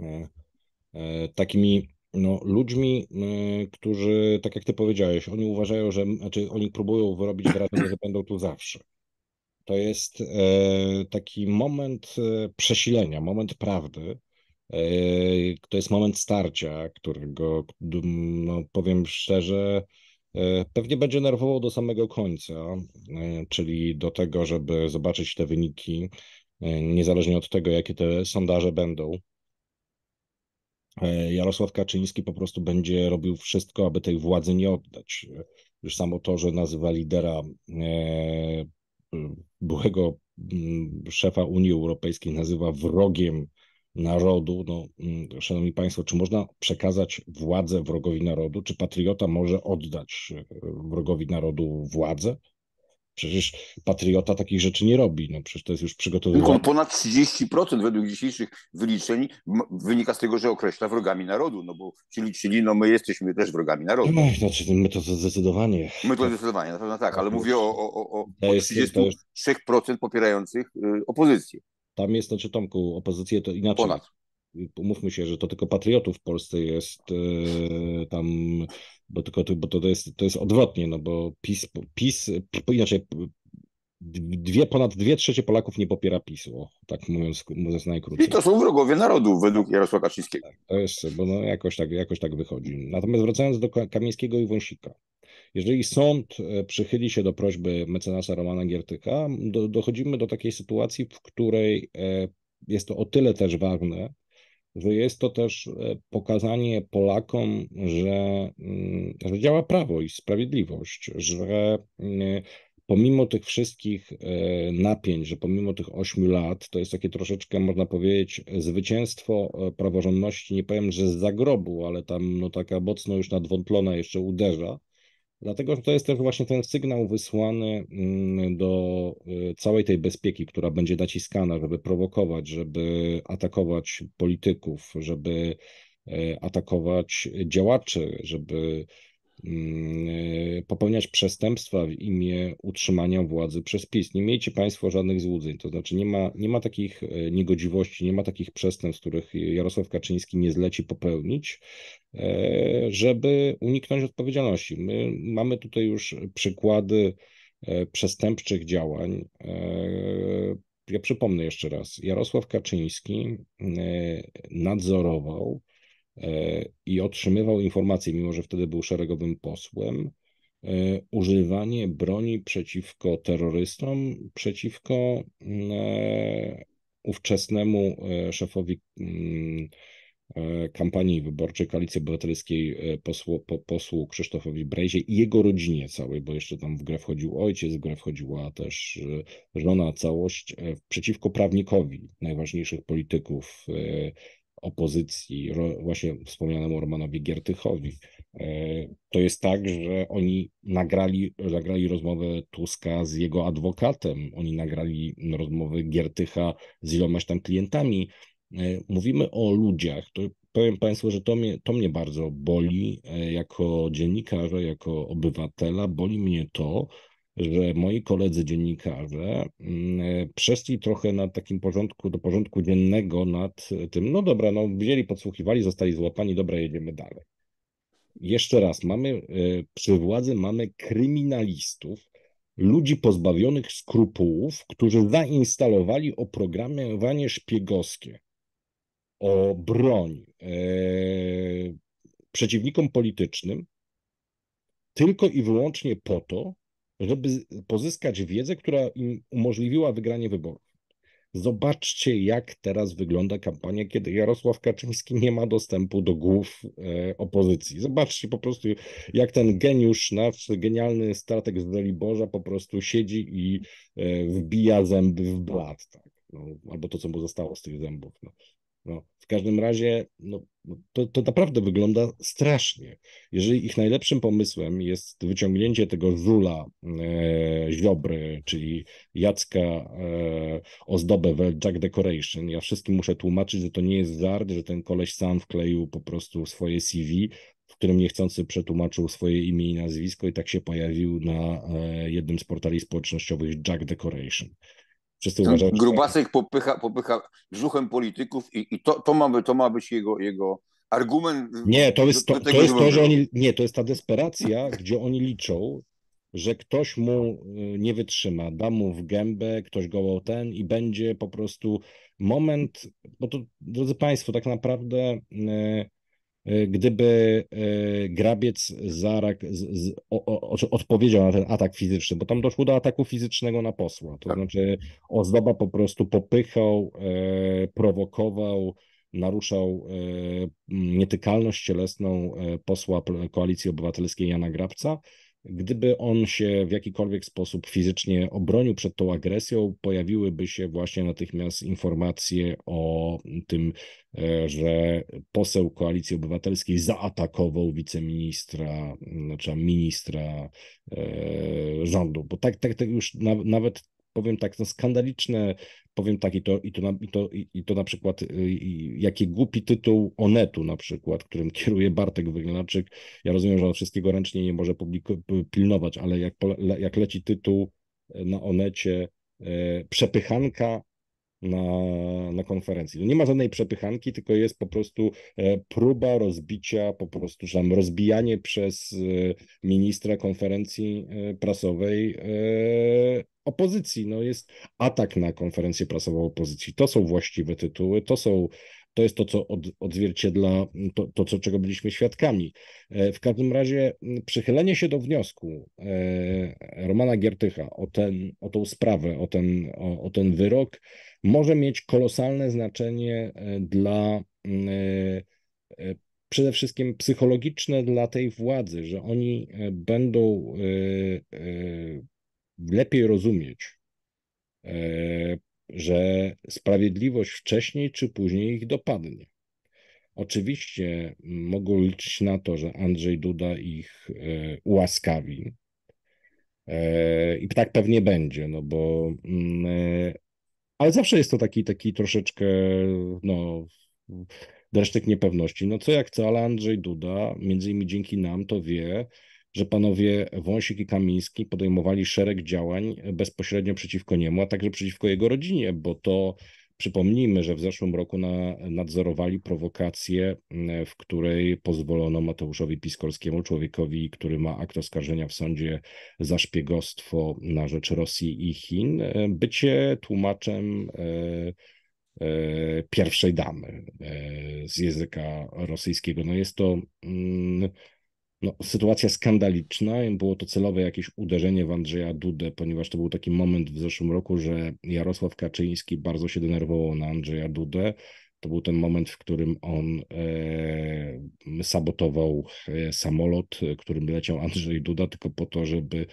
E, e, takimi no, ludźmi, e, którzy, tak jak ty powiedziałeś, oni uważają, że, znaczy oni próbują wyrobić wrażenie, że będą tu zawsze. To jest taki moment przesilenia, moment prawdy, to jest moment starcia, którego, no, powiem szczerze, pewnie będzie nerwował do samego końca, czyli do tego, żeby zobaczyć te wyniki, niezależnie od tego, jakie te sondaże będą. E, Jarosław Kaczyński po prostu będzie robił wszystko, aby tej władzy nie oddać. Już samo to, że nazywa lidera e, byłego mm, szefa Unii Europejskiej, nazywa wrogiem narodu. No, mm, szanowni Państwo, czy można przekazać władzę wrogowi narodu? Czy patriota może oddać e, wrogowi narodu władzę? Przecież patriota takich rzeczy nie robi. No przecież to jest już przygotowywane. ponad 30% według dzisiejszych wyliczeń wynika z tego, że określa wrogami narodu, no bo czyli, czyli no my jesteśmy też wrogami narodu. No, znaczy my to zdecydowanie. My to zdecydowanie, na pewno tak, tak ale mówię o, o, o, o 33% popierających y, opozycję. Tam jest, znaczy Tomku, opozycję to inaczej. Ponad umówmy się, że to tylko patriotów w Polsce jest e, tam, bo tylko bo to, jest, to jest odwrotnie, no bo PiS, PiS inaczej dwie, ponad dwie trzecie Polaków nie popiera PiSu, tak mówiąc, mówiąc najkrócej. I to są wrogowie narodu według Jarosława Kaczyńskiego. Tak, to jest, bo no jakoś, tak, jakoś tak wychodzi. Natomiast wracając do Kamińskiego i Wąsika. Jeżeli sąd e, przychyli się do prośby mecenasa Romana Giertyka, do, dochodzimy do takiej sytuacji, w której e, jest to o tyle też ważne, że jest to też e, pokazanie Polakom, że, mm, że działa prawo i sprawiedliwość, że mm, pomimo tych wszystkich e, napięć, że pomimo tych ośmiu lat, to jest takie troszeczkę, można powiedzieć, zwycięstwo e, praworządności, nie powiem, że z zagrobu, ale tam no, taka mocno już nadwątlona jeszcze uderza, Dlatego, że to jest też właśnie ten sygnał wysłany mm, do y, całej tej bezpieki, która będzie naciskana, żeby prowokować, żeby atakować polityków, żeby e, atakować e, działaczy, żeby Mm, e, popełniać przestępstwa w imię utrzymania władzy przez PiS. Nie miejcie Państwo żadnych złudzeń, to znaczy nie ma, nie ma takich e, niegodziwości, nie ma takich przestępstw, których Jarosław Kaczyński nie zleci popełnić, e, żeby uniknąć odpowiedzialności. My mamy tutaj już przykłady przestępczych działań. Ja przypomnę jeszcze raz, Jarosław Kaczyński nadzorował E, i otrzymywał informacje, mimo że wtedy był szeregowym posłem, e, używanie broni przeciwko terrorystom, przeciwko mm, e, ówczesnemu szefowi mm, kampanii wyborczej Koalicji Obywatelskiej posłu, posłu Krzysztofowi Brejzie i jego rodzinie całej, bo jeszcze tam w grę wchodził ojciec, w grę wchodziła też żona, całość, przeciwko prawnikowi najważniejszych polityków opozycji, właśnie wspomnianemu Romanowi Giertychowi. E, to jest tak, że oni nagrali, nagrali rozmowę Tuska z jego adwokatem, oni nagrali rozmowy Giertycha z ilomaś tam klientami. E, mówimy o ludziach, to powiem Państwu, że to mnie, to mnie bardzo boli e, jako dziennikarza, jako obywatela, boli mnie to, że moi koledzy dziennikarze mm, e, przeszli trochę na takim porządku, do porządku dziennego nad e, tym, no dobra, no wzięli, podsłuchiwali, zostali złapani, dobra, jedziemy dalej. Jeszcze raz, mamy e, przy władzy mamy kryminalistów, ludzi pozbawionych skrupułów, którzy zainstalowali oprogramowanie szpiegowskie o broń e, przeciwnikom politycznym tylko i wyłącznie po to, żeby pozyskać wiedzę, która im umożliwiła wygranie wyborów. Zobaczcie, jak teraz wygląda kampania, kiedy Jarosław Kaczyński nie ma dostępu do głów e, opozycji. Zobaczcie po prostu, jak ten geniusz, nasz genialny strateg z Boża po prostu siedzi i e, wbija zęby w blat. Tak? No, albo to, co mu zostało z tych zębów. No. No, w każdym razie no, no, to, to naprawdę wygląda strasznie. Jeżeli ich najlepszym pomysłem jest wyciągnięcie tego żula e, Ziobry, czyli Jacka e, ozdobę w Jack Decoration, ja wszystkim muszę tłumaczyć, że to nie jest żart, że ten koleś sam wkleił po prostu swoje CV, w którym niechcący przetłumaczył swoje imię i nazwisko i tak się pojawił na e, jednym z portali społecznościowych Jack Decoration. Wszyscy no, uważają, Grubasek popycha, popycha brzuchem polityków i, i to, to, ma, to ma być jego, jego argument. Nie, to jest, to, tego, to, jest to, że oni. Nie, to jest ta desperacja, gdzie oni liczą, że ktoś mu y, nie wytrzyma, da mu w gębę, ktoś go ten i będzie po prostu moment, bo to, drodzy Państwo, tak naprawdę y, E, gdyby e, Grabiec Zarak odpowiedział na ten atak fizyczny, bo tam doszło do ataku fizycznego na posła. To tak. znaczy Ozdoba po prostu popychał, e, prowokował, naruszał nietykalność cielesną posła Koalicji Obywatelskiej Jana Grabca Gdyby on się w jakikolwiek sposób fizycznie obronił przed tą agresją, pojawiłyby się właśnie natychmiast informacje o tym, e, że poseł Koalicji Obywatelskiej zaatakował wiceministra, znaczy ministra e, rządu, bo tak, tak, tak już nawet powiem tak, to no skandaliczne, powiem tak, i to, i to, na, i to, i to na przykład, y, i, jaki głupi tytuł Onetu na przykład, którym (laughs) kieruje Bartek Wygnaczyk. Ja rozumiem, że on wszystkiego ręcznie nie może pilnować, ale jak, jak leci tytuł y, na Onecie, y, przepychanka na, na konferencji. No nie ma żadnej przepychanki, tylko jest po prostu e, próba rozbicia, po prostu tam rozbijanie przez e, ministra konferencji e, prasowej opozycji. No jest atak na konferencję prasową opozycji. To są właściwe tytuły, to są to jest to, co od, odzwierciedla mm, to, to co, czego byliśmy świadkami. E, w każdym razie mm, przychylenie się do wniosku e, Romana Giertycha o, ten, o tą sprawę, o ten, o, o ten wyrok, może mieć kolosalne znaczenie e, dla mm, przede wszystkim psychologiczne dla tej władzy, że oni będą lepiej rozumieć że sprawiedliwość wcześniej czy później ich dopadnie. Oczywiście mogą liczyć na to, że Andrzej Duda ich e, ułaskawi. E, I tak pewnie będzie, no bo. Mm, e, ale zawsze jest to taki, taki troszeczkę, no, dreszczyk niepewności. No co jak co, ale Andrzej Duda, między innymi dzięki nam, to wie, że panowie Wąsik i Kamiński podejmowali szereg działań bezpośrednio przeciwko niemu, a także przeciwko jego rodzinie, bo to Przypomnijmy, że w zeszłym roku na, nadzorowali prowokację, mm, w której pozwolono Mateuszowi Piskorskiemu, człowiekowi, który ma akt oskarżenia w sądzie za szpiegostwo na rzecz Rosji i Chin, e, bycie tłumaczem e, e, pierwszej damy z języka rosyjskiego. No jest to mm, no, sytuacja skandaliczna. Było to celowe jakieś uderzenie w Andrzeja Dudę, ponieważ to był taki moment w zeszłym roku, że Jarosław Kaczyński bardzo się denerwował na Andrzeja Dudę to był ten moment, w którym on e, sabotował e, samolot, e, którym leciał Andrzej Duda, tylko po to, żeby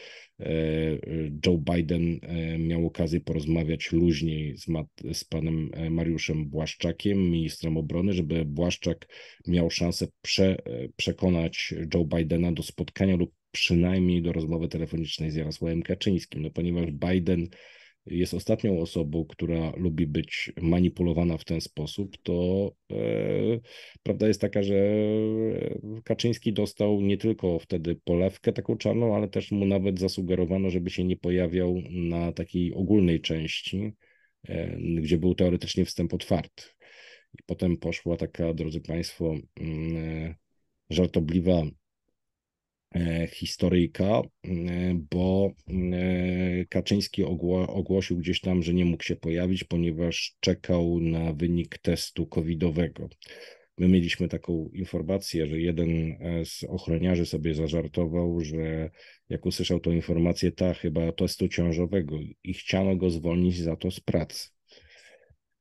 Joe Biden miał okazję porozmawiać luźniej z, z panem Mariuszem Błaszczakiem, ministrem obrony, żeby Błaszczak miał szansę prze przekonać Joe Bidena do spotkania lub przynajmniej do rozmowy telefonicznej z Jarosławem Kaczyńskim, no ponieważ Biden jest ostatnią osobą, która lubi być manipulowana w ten sposób, to e, prawda jest taka, że Kaczyński dostał nie tylko wtedy polewkę taką czarną, ale też mu nawet zasugerowano, żeby się nie pojawiał na takiej ogólnej części, e, gdzie był teoretycznie wstęp otwarty. I potem poszła taka, drodzy Państwo, mm, e, żartobliwa E, historyjka, e, bo e, Kaczyński ogłosił gdzieś tam, że nie mógł się pojawić, ponieważ czekał na wynik testu covidowego. My mieliśmy taką informację, że jeden z ochroniarzy sobie zażartował, że jak usłyszał tą informację, ta chyba testu ciążowego i chciano go zwolnić za to z pracy.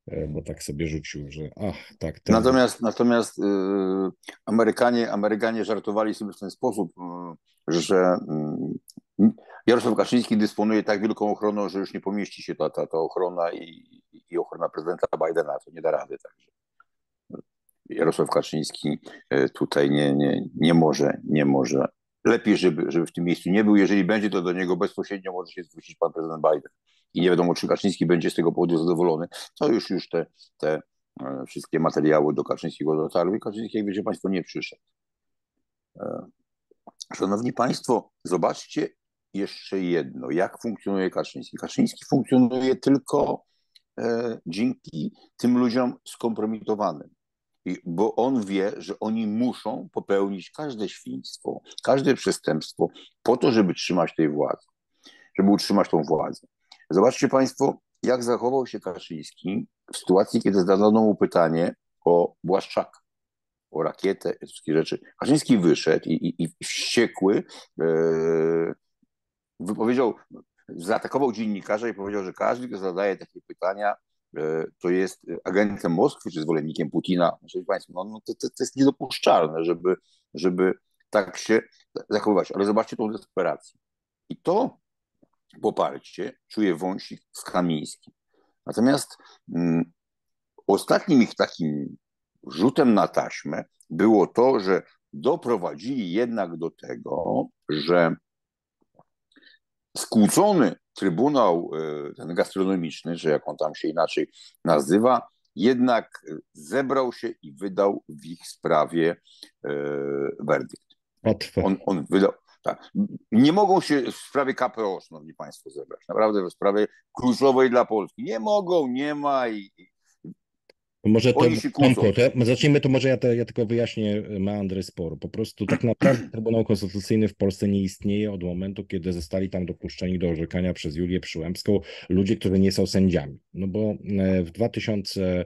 E, bo tak sobie rzucił, że ach, tak. Ten... Tak. Natomiast, natomiast y, Amerykanie, Amerykanie żartowali sobie w ten sposób, y, że yy, Jarosław Kaczyński dysponuje tak wielką ochroną, że już nie pomieści się ta, ta, ta ochrona i, i ochrona prezydenta Bidena, to nie da rady. Także. Jarosław Kaczyński e, tutaj nie, nie, nie może, nie może. Lepiej, żeby, żeby w tym miejscu nie był. Jeżeli będzie, to do niego bezpośrednio może się zwrócić pan prezydent Biden i nie wiadomo, czy Kaczyński będzie z tego powodu zadowolony, to już już te, te e, wszystkie materiały do Kaczyńskiego dotarły i Kaczyński, jak wiecie Państwo, nie przyszedł. E, szanowni Państwo, zobaczcie jeszcze jedno, jak funkcjonuje Kaczyński. Kaczyński funkcjonuje tylko e, dzięki tym ludziom skompromitowanym. Bo on wie, że oni muszą popełnić każde świństwo, każde przestępstwo po to, żeby trzymać tej władzy, żeby utrzymać tą władzę. Zobaczcie Państwo, jak zachował się Kaczyński w sytuacji, kiedy zadano mu pytanie o Błaszczak, o rakietę, wszystkie rzeczy. Kaczyński wyszedł i, i, i wściekły e, wypowiedział, zaatakował dziennikarza i powiedział, że każdy, kto zadaje takie pytania, e, to jest agentem Moskwy czy zwolennikiem Putina. Szanowni Państwo, no, no to, to, jest niedopuszczalne, żeby, żeby tak się zachowywać. Ale zobaczcie tą desperację. I to poparcie czuje wąsik z Kamińskim. Natomiast mm, ostatnim ich takim rzutem na taśmę było to, że doprowadzili jednak do tego, że skłócony Trybunał e, ten gastronomiczny, czy jak on tam się inaczej nazywa, jednak zebrał się i wydał w ich sprawie e, werdykt. On, on, wydał, tak. Nie mogą się w sprawie KPO, szanowni państwo, zebrać. Naprawdę w sprawie kluczowej dla Polski. Nie mogą, nie ma i, może to, Tomko, to zacznijmy to może ja, ja tylko wyjaśnię e, ma Andrzej sporu. Po prostu tak naprawdę (clears throat) Trybunał Konstytucyjny w Polsce nie istnieje od momentu, kiedy zostali tam dopuszczeni do orzekania przez Julię Przyłębską ludzie, którzy nie są sędziami. No bo e, w 2000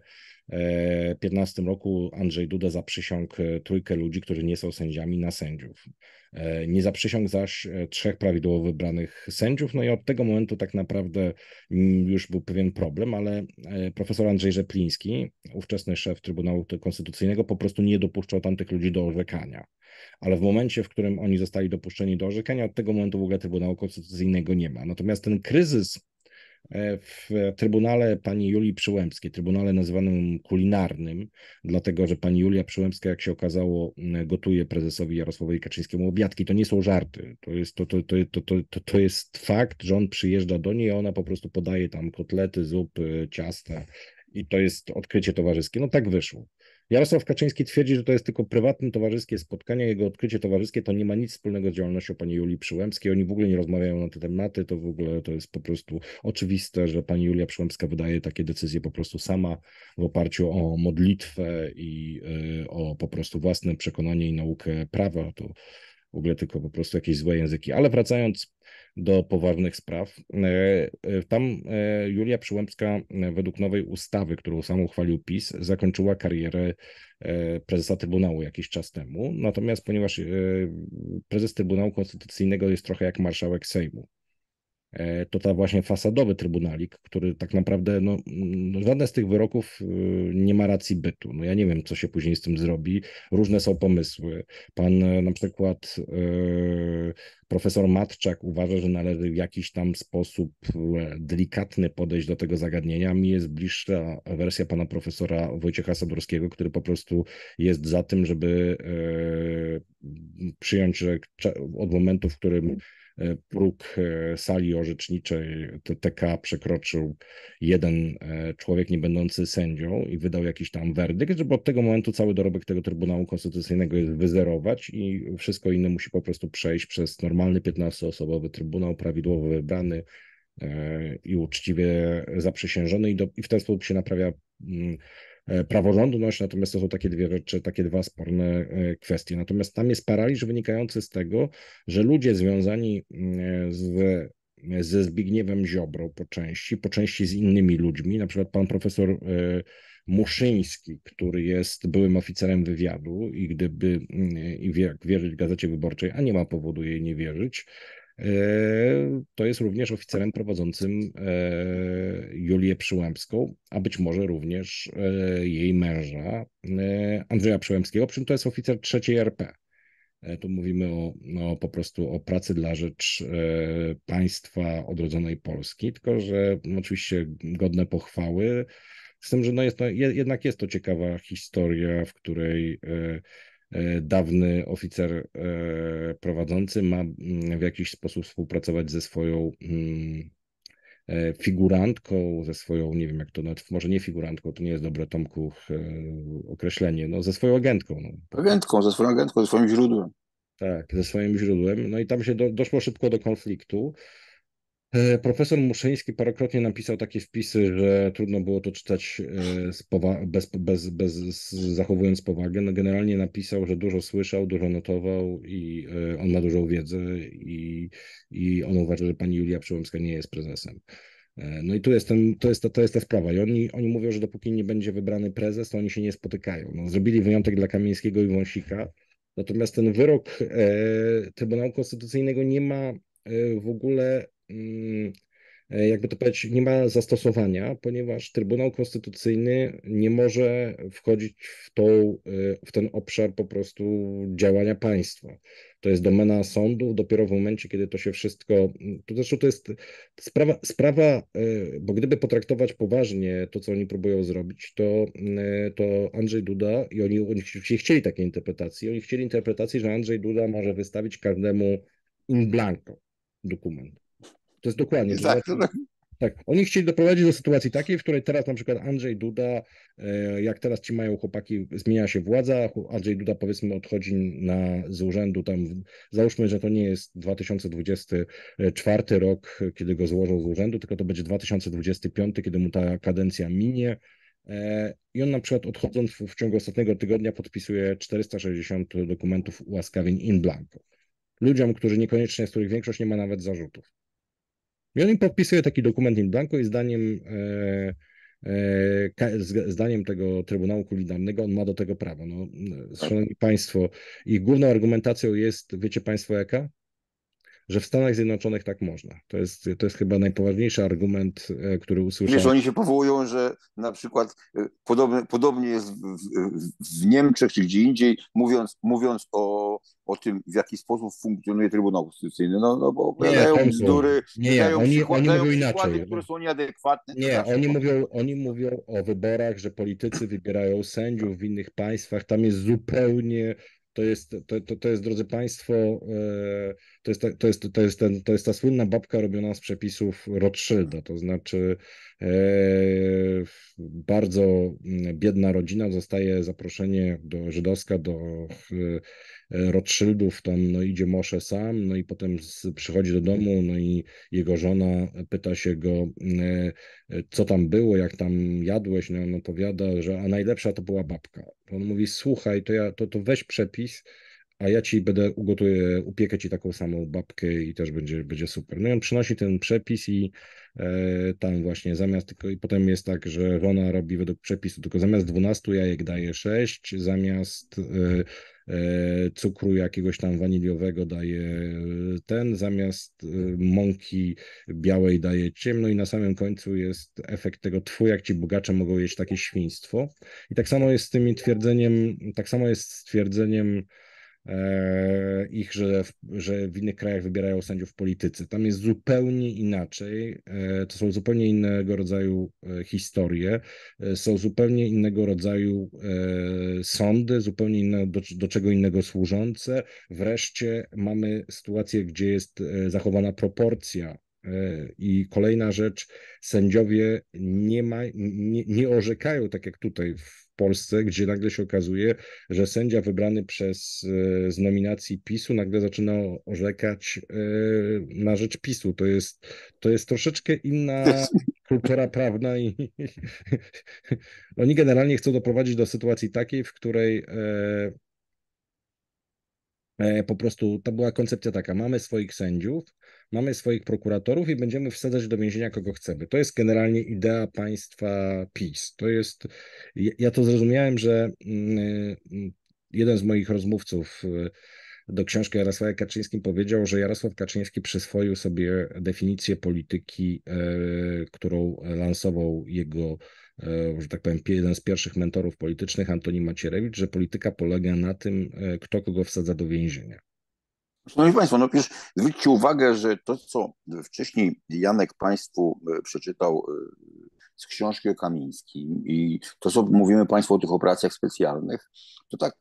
2015 e, roku Andrzej Duda zaprzysiągł e, trójkę ludzi, którzy nie są sędziami, na sędziów. E, nie zaprzysiągł zaś trzech prawidłowo wybranych sędziów, no i od tego momentu tak naprawdę mm, już był pewien problem, ale profesor Andrzej Rzepliński, ówczesny szef Trybunału Konstytucyjnego, po prostu nie dopuszczał tamtych ludzi do orzekania. Ale w momencie, w którym oni zostali dopuszczeni do orzekania, od tego momentu w ogóle Trybunału Konstytucyjnego nie ma. Natomiast ten kryzys E, w Trybunale pani Julii Przyłębskiej, Trybunale nazywanym kulinarnym, dlatego że pani Julia Przyłębska, jak się okazało, gotuje prezesowi Jarosławowi Kaczyńskiemu obiadki. To nie są żarty, to jest, to, to, to, to, to, to jest fakt, że on przyjeżdża do niej, ona po prostu podaje tam kotlety, zupy, ciasta i to jest odkrycie towarzyskie. No tak wyszło. Jarosław Kaczyński twierdzi, że to jest tylko prywatne, towarzyskie spotkanie, jego odkrycie towarzyskie to nie ma nic wspólnego z działalnością pani Julii Przyłębskiej, oni w ogóle nie rozmawiają na te tematy, to w ogóle to jest po prostu oczywiste, że pani Julia Przyłębska wydaje takie decyzje po prostu sama w oparciu o modlitwę i y, o po prostu własne przekonanie i naukę prawa, to w ogóle tylko po prostu jakieś złe języki. Ale wracając do poważnych spraw, e, e, tam e, Julia Przyłębska według nowej ustawy, którą sam uchwalił PiS, zakończyła karierę prezesa Trybunału jakiś czas temu. Natomiast ponieważ prezes Trybunału Konstytucyjnego jest trochę jak marszałek Sejmu, E, to ta właśnie fasadowy trybunalik, który tak naprawdę, no, no żadne z tych wyroków y, nie ma racji bytu. No ja nie wiem, co się później z tym zrobi. Różne są pomysły. Pan e, na przykład e, profesor Matczak uważa, że należy w jakiś tam sposób delikatny podejść do tego zagadnienia. Mi jest bliższa wersja pana profesora Wojciecha Sadurskiego, który po prostu jest za tym, żeby przyjąć, że od momentu, w którym próg e, sali orzeczniczej TK przekroczył jeden e, człowiek niebędący sędzią i wydał jakiś tam werdykt, żeby od tego momentu cały dorobek tego Trybunału Konstytucyjnego jest wyzerować i wszystko inne musi po prostu przejść przez normalny 15-osobowy Trybunał prawidłowo wybrany e, i uczciwie zaprzysiężony i, do, i w ten sposób się naprawia mm, E, praworządność, natomiast to są takie dwie rzeczy, takie dwa sporne e, kwestie. Natomiast tam jest paraliż wynikający z tego, że ludzie związani mm, z ze Zbigniewem Ziobrą po części, po części z innymi ludźmi, na przykład pan profesor e, Muszyński, który jest byłym oficerem wywiadu i gdyby, mm, i jak wierzyć Gazecie Wyborczej, a nie ma powodu jej nie wierzyć, E, to jest również oficerem prowadzącym e, Julię Przyłębską, a być może również e, jej męża Andrzeja Przyłębskiego, przy czym to jest oficer trzeciej RP. Tu mówimy o, no, po prostu o pracy dla rzecz państwa odrodzonej Polski, tylko że no, oczywiście godne pochwały, z tym, że no jest, no, jednak jest to ciekawa historia, w której E, dawny oficer e, prowadzący ma mm, w jakiś sposób współpracować ze swoją mm, e, figurantką, ze swoją, nie wiem jak to, nawet może nie figurantką, to nie jest dobre Tomku określenie, no ze swoją agentką. No. Agentką, ze swoją agentką, ze swoim źródłem. Tak, ze swoim źródłem. No i tam się do, doszło szybko do konfliktu. E, profesor Muszyński parokrotnie napisał takie wpisy, że trudno było to czytać e, bez, bez, bez, zachowując powagę. No generalnie napisał, że dużo słyszał, dużo notował i e, on ma dużą wiedzę i, i on uważa, że pani Julia Przyłębska nie jest prezesem. No i tu jest ten, to, jest ta, to jest ta sprawa. I oni, oni mówią, że dopóki nie będzie wybrany prezes, to oni się nie spotykają. No, zrobili wyjątek dla Kamińskiego i Wąsika, natomiast ten wyrok Trybunału Konstytucyjnego nie ma w ogóle Mm, e, jakby to powiedzieć, nie ma zastosowania, ponieważ Trybunał Konstytucyjny nie może wchodzić w, tą, e, w ten obszar po prostu działania państwa. To jest domena sądów, dopiero w momencie, kiedy to się wszystko. Mm, to zresztą to jest sprawa, sprawa, e, bo gdyby potraktować poważnie to, co oni próbują zrobić, to, mm, to Andrzej Duda i oni, oni chcieli takiej interpretacji. Oni chcieli interpretacji, że Andrzej Duda może wystawić każdemu in blanco dokument to jest dokładnie. Tak, tak to tak. tak. oni chcieli doprowadzić do sytuacji takiej, w której teraz na przykład Andrzej Duda, e, jak teraz ci mają chłopaki, zmienia się władza, Andrzej Duda powiedzmy odchodzi na, z urzędu tam, załóżmy, że to nie jest 2024 rok, kiedy go złożą z urzędu, tylko to będzie 2025, kiedy mu ta kadencja minie e, i on na przykład odchodząc w, w ciągu ostatniego tygodnia podpisuje 460 dokumentów ułaskawień in blanco. Ludziom, którzy niekoniecznie, z których większość nie ma nawet zarzutów. I on im podpisuje taki dokument in blanco i zdaniem, e, e, zdaniem tego Trybunału Kulinarnego on ma do tego prawo. No, e, tak. szanowni Państwo, ich główną argumentacją jest, wiecie Państwo jaka? że w Stanach Zjednoczonych tak można. To jest, to jest chyba najpoważniejszy argument, e, który usłyszałem. Wiesz, oni się powołują, że na przykład e, podobnie podobnie jest w, w, w Niemczech czy gdzie indziej, mówiąc, mówiąc o o tym, w jaki sposób funkcjonuje Trybunał Konstytucyjny, no, no bo dają nie, bzdury, nie, dają oni, przykład, oni dają mówią przykłady, inaczej. które są nieadekwatne. Nie, oni mówią, oni mówią o wyborach, że politycy wybierają sędziów w innych państwach, tam jest zupełnie to jest, to, to, to jest, drodzy Państwo, e, to jest, to, jest, to, jest ten, to jest ta słynna babka robiona z przepisów Rothschilda, to znaczy e, bardzo biedna rodzina zostaje zaproszenie do Żydowska, do e, E, Rothschildów, tam no, idzie Moshe sam, no i potem przychodzi do domu, no i jego żona pyta się go, e, e, co tam było, jak tam jadłeś, no on opowiada, że a najlepsza to była babka. On mówi, słuchaj, to ja, to, to weź przepis, a ja ci będę ugotuję, upiekę ci taką samą babkę i też będzie, będzie super. No i on przynosi ten przepis i e, tam właśnie zamiast tylko, i potem jest tak, że ona robi według przepisu, tylko zamiast 12 jajek daje 6, zamiast e, e, cukru jakiegoś tam waniliowego daje ten, zamiast e, mąki białej daje ciemno i na samym końcu jest efekt tego twój jak ci bogacze mogą jeść takie świństwo. I tak samo jest z tym twierdzeniem, tak samo jest z twierdzeniem E, ich, że w, że w innych krajach wybierają sędziów politycy. Tam jest zupełnie inaczej. E, to są zupełnie innego rodzaju e, historie, są zupełnie innego rodzaju sądy, zupełnie inne, do, do czego innego służące. Wreszcie mamy sytuację, gdzie jest zachowana proporcja i kolejna rzecz, sędziowie nie, ma, nie, nie orzekają, tak jak tutaj w Polsce, gdzie nagle się okazuje, że sędzia wybrany przez e, z nominacji PiSu nagle zaczyna orzekać e, na rzecz PiSu. To jest, to jest troszeczkę inna (laughs) kultura prawna i (laughs) oni generalnie chcą doprowadzić do sytuacji takiej, w której e, E, po prostu to była koncepcja taka: mamy swoich sędziów, mamy swoich prokuratorów i będziemy wsadzać do więzienia kogo chcemy. To jest generalnie idea państwa PiS. To jest, ja to zrozumiałem, że mm, mm, jeden z moich rozmówców e, do książki Jarosława Kaczyńskim powiedział, że Jarosław Kaczyński przyswoił sobie definicję polityki, e, którą lansował jego E, że tak powiem, jeden z pierwszych mentorów politycznych, Antoni Macierewicz, że polityka polega na tym, e, kto kogo wsadza do więzienia. Szanowni Państwo, no przecież zwróćcie uwagę, że to, co wcześniej Janek Państwu e, przeczytał z książki o Kamińskim i to, co mówimy Państwu o tych operacjach specjalnych, to tak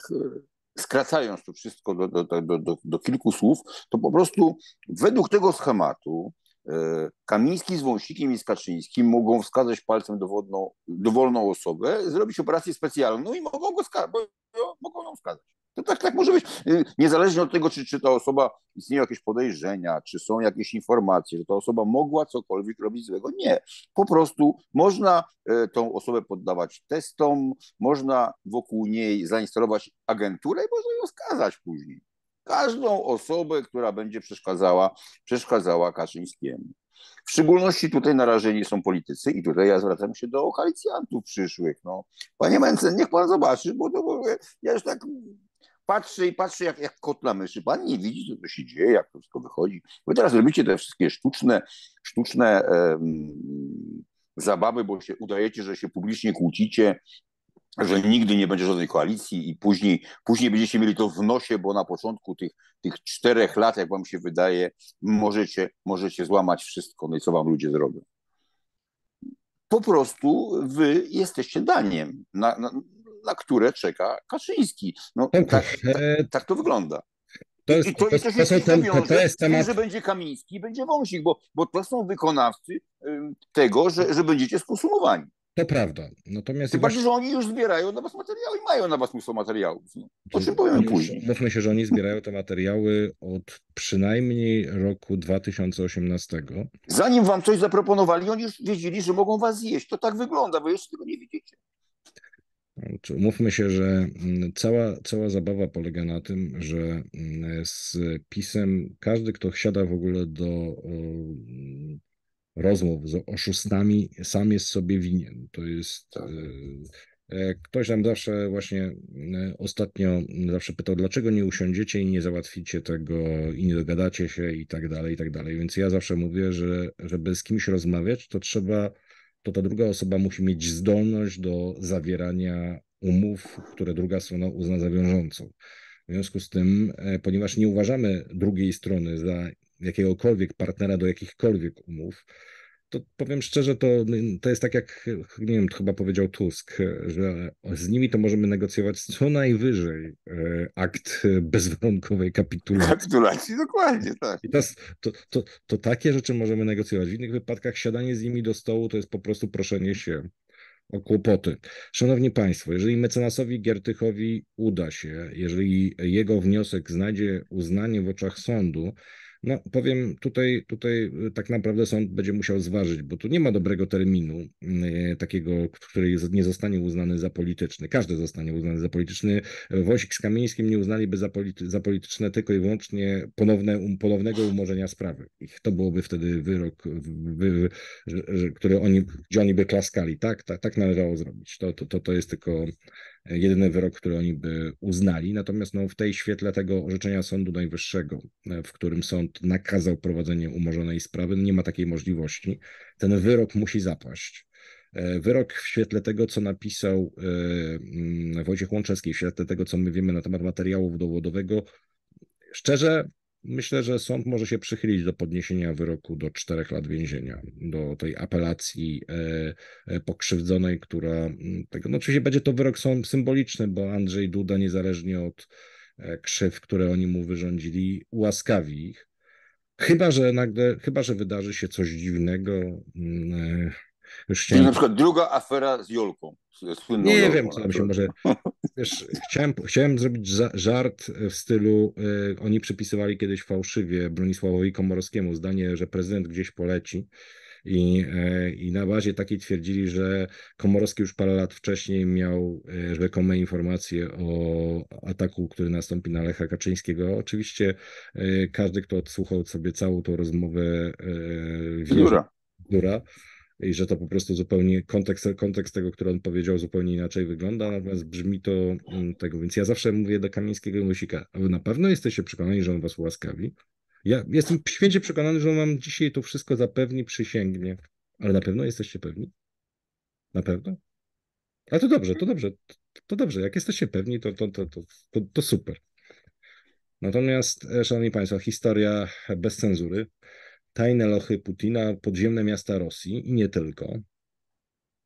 skracając to wszystko do, do, do, do, do kilku słów, to po prostu według tego schematu E, Kamiński z Wąsikiem i z Kaczyńskim mogą wskazać palcem dowolną dowolną osobę, zrobić operację specjalną i mogą, go mogą ją wskazać. To tak, tak może być, y, niezależnie od tego, czy, czy ta osoba, istnieją jakieś podejrzenia, czy są jakieś informacje, że ta osoba mogła cokolwiek robić złego. Nie, po prostu można e, tą osobę poddawać testom, można wokół niej zainstalować agenturę i można ją wskazać później każdą osobę, która będzie przeszkadzała, przeszkadzała Kaczyńskiemu. W szczególności tutaj narażeni są politycy i tutaj ja zwracam się do koalicjantów przyszłych. No. Panie Mencen, niech pan zobaczy, bo, to, bo ja już tak patrzę i patrzę jak, jak kot na myszy. Pan nie widzi, co to się dzieje, jak to wszystko wychodzi. Wy teraz robicie te wszystkie sztuczne, sztuczne zabawy, bo się udajecie, że się publicznie kłócicie, że nigdy nie będzie żadnej koalicji i później, później będziecie mieli to w nosie, bo na początku tych, tych czterech lat, jak wam się wydaje, możecie, możecie złamać wszystko, no i co wam ludzie zrobią. Po prostu wy jesteście daniem, na, na, na które czeka Kaczyński. No, tak, tak, e, tak, to wygląda. To jest, I to, to, to, to, to jest temat... że będzie Kamiński, będzie Wąsik, bo, bo to są wykonawcy tego, że, że będziecie skonsumowani. To prawda. Natomiast Chyba, właśnie... że oni już zbierają na was materiały i mają na was mnóstwo materiałów. No. O czym powiem później. Mówmy się, że oni zbierają te materiały od przynajmniej roku 2018. Zanim wam coś zaproponowali, oni już wiedzieli, że mogą was zjeść. To tak wygląda, bo jeszcze tego nie widzicie. Mówmy się, że mm, cała, cała zabawa polega na tym, że mm, z pisem każdy, kto siada w ogóle do rozmów z oszustami sam jest sobie winien. To jest. Tak. E, e, ktoś nam zawsze właśnie e, ostatnio zawsze pytał, dlaczego nie usiądziecie i nie załatwicie tego i nie dogadacie się i tak dalej, i tak dalej. Więc ja zawsze mówię, że żeby z kimś rozmawiać, to trzeba, to ta druga osoba musi mieć zdolność do zawierania umów, które druga strona uzna za wiążącą. W związku z tym, ponieważ nie uważamy drugiej strony za jakiegokolwiek partnera do jakichkolwiek umów, to powiem szczerze, to, to jest tak jak, nie wiem, chyba powiedział Tusk, że z nimi to możemy negocjować co najwyżej e, akt bezwarunkowej kapitulacji. Kapitulacji, dokładnie, tak. I to, to, to, to takie rzeczy możemy negocjować. W innych wypadkach siadanie z nimi do stołu to jest po prostu proszenie się o kłopoty. Szanowni Państwo, jeżeli mecenasowi Giertychowi uda się, jeżeli jego wniosek znajdzie uznanie w oczach sądu, no, powiem tutaj, tutaj y, tak naprawdę sąd będzie musiał zważyć, bo tu nie ma dobrego terminu y, takiego, który nie zostanie uznany za polityczny. Każdy zostanie uznany za polityczny. Wąsik z Kamieńskim nie uznaliby za, polity, za polityczne tylko i wyłącznie ponowne, um-, ponownego umorzenia sprawy. to byłoby wtedy wyrok, wy, który oni, gdzie oni by klaskali. Tak, tak, tak należało zrobić. To, to, to, to jest tylko jedyny wyrok, który oni by uznali. Natomiast no, w tej świetle tego orzeczenia Sądu Najwyższego, e, w którym sąd nakazał prowadzenie umorzonej sprawy, no, nie ma takiej możliwości. Ten wyrok musi zapaść. E, wyrok w świetle tego, co napisał e, mm, Wojciech Łączewski, w świetle tego, co my wiemy na temat materiału dowodowego, szczerze Myślę, że sąd może się przychylić do podniesienia wyroku do czterech lat więzienia, do tej apelacji e, e, pokrzywdzonej, która. Mm, tego, no oczywiście będzie to wyrok sąd symboliczny, bo Andrzej Duda, niezależnie od e, krzyw, które oni mu wyrządzili, ułaskawi ich. Chyba, że nagle, chyba, że wydarzy się coś dziwnego, mm, już Na przykład druga afera z Jolką. nie Jolką, wiem, co tam się może... (laughs) Wiesz, chciałem, chciałem zrobić żart w stylu, y, oni przypisywali kiedyś fałszywie Bronisławowi Komorowskiemu zdanie, że prezydent gdzieś poleci. I, y, I na bazie takiej twierdzili, że Komorowski już parę lat wcześniej miał y, rzekome informacje o ataku, który nastąpi na Lecha Kaczyńskiego. Oczywiście y, każdy, kto odsłuchał sobie całą tą rozmowę, wie, Dura. Dura i że to po prostu zupełnie kontekst, kontekst tego, który on powiedział, zupełnie inaczej wygląda, natomiast brzmi to mm, tego, więc ja zawsze mówię do Kamińskiego muzyka, Musika, a wy na pewno jesteście przekonani, że on was ułaskawi? Ja jestem święcie przekonany, że on wam dzisiaj to wszystko zapewni, przysięgnie, ale na pewno jesteście pewni? Na pewno? Ale to dobrze, to dobrze, to dobrze, jak jesteście pewni, to, to, to, to, to super. Natomiast, e, szanowni państwo, historia bez cenzury tajne lochy Putina, podziemne miasta Rosji i nie tylko,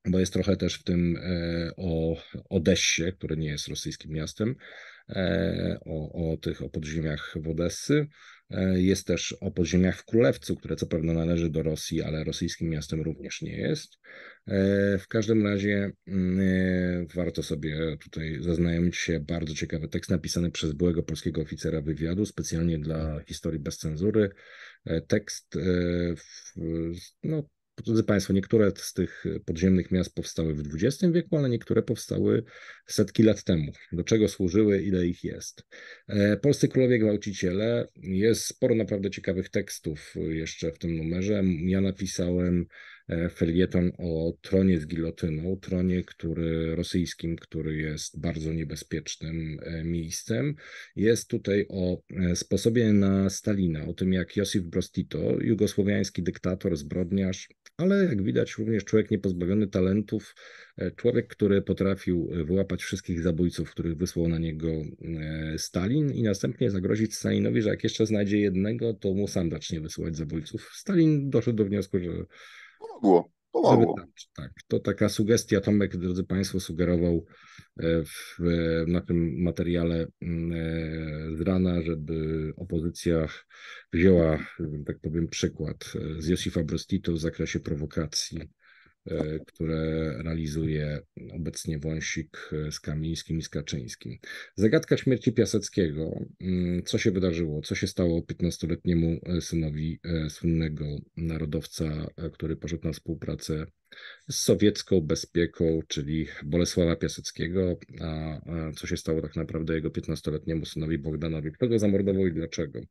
bo jest trochę też w tym e, o Odessie, które nie jest rosyjskim miastem, e, o, o tych o podziemiach w Odessy. E, jest też o podziemiach w Królewcu, które co prawda należy do Rosji, ale rosyjskim miastem również nie jest. W każdym razie mm, warto sobie tutaj zaznajomić się bardzo ciekawy tekst napisany przez byłego polskiego oficera wywiadu specjalnie dla historii bez cenzury E, tekst. E, no, drodzy Państwo, niektóre z tych podziemnych miast powstały w XX wieku, ale niektóre powstały setki lat temu. Do czego służyły, ile ich jest. E, polscy Królowie Gwałciciele. Jest sporo naprawdę ciekawych tekstów jeszcze w tym numerze. Ja napisałem E, felieton o tronie z gilotyną, tronie który, rosyjskim, który jest bardzo niebezpiecznym e, miejscem. Jest tutaj o e, sposobie na Stalina, o tym jak Josif Broz Tito, jugosłowiański dyktator, zbrodniarz, ale jak widać również człowiek niepozbawiony talentów, człowiek, który potrafił wyłapać wszystkich zabójców, których wysłał na niego Stalin i następnie zagrozić Stalinowi, że jak jeszcze znajdzie jednego, to mu sam zacznie wysyłać zabójców. Stalin doszedł do wniosku, że Pomogło. Pomogło. Tak, tak, to taka sugestia. Tomek, drodzy Państwo, sugerował e, w, e, na tym materiale mm, e, z rana, żeby opozycja wzięła, tak powiem, przykład z Josifa Brostito w zakresie prowokacji E, które realizuje obecnie Wąsik e, z Kamińskim i z Kaczyńskim. Zagadka śmierci Piaseckiego. Mm, co się wydarzyło? Co się stało 15-letniemu e, synowi słynnego narodowca, który poszedł na współpracę z sowiecką bezpieką, czyli Bolesława Piaseckiego, a co się stało tak naprawdę jego 15-letniemu synowi Bogdanowi? Kto go zamordował i dlaczego?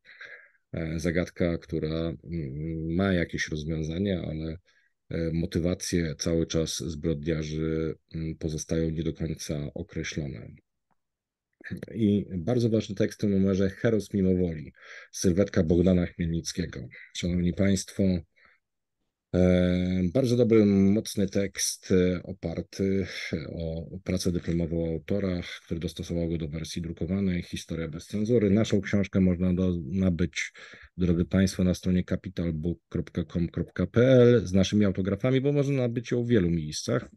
Zagadka, która mm, ma jakieś rozwiązania, ale E, motywacje cały czas zbrodniarzy mm, pozostają nie do końca określone. I bardzo ważny tekst w tym numerze Heros Mimo Woli, sylwetka Bogdana Chmielnickiego. Szanowni Państwo, E, bardzo dobry, mocny tekst e, oparty e, o pracę dyplomową autora, który dostosował go do wersji drukowanej, historia bez cenzury. Naszą książkę można do, nabyć, drodzy Państwo, na stronie capitalbook.com.pl z naszymi autografami, bo można nabyć ją w wielu miejscach.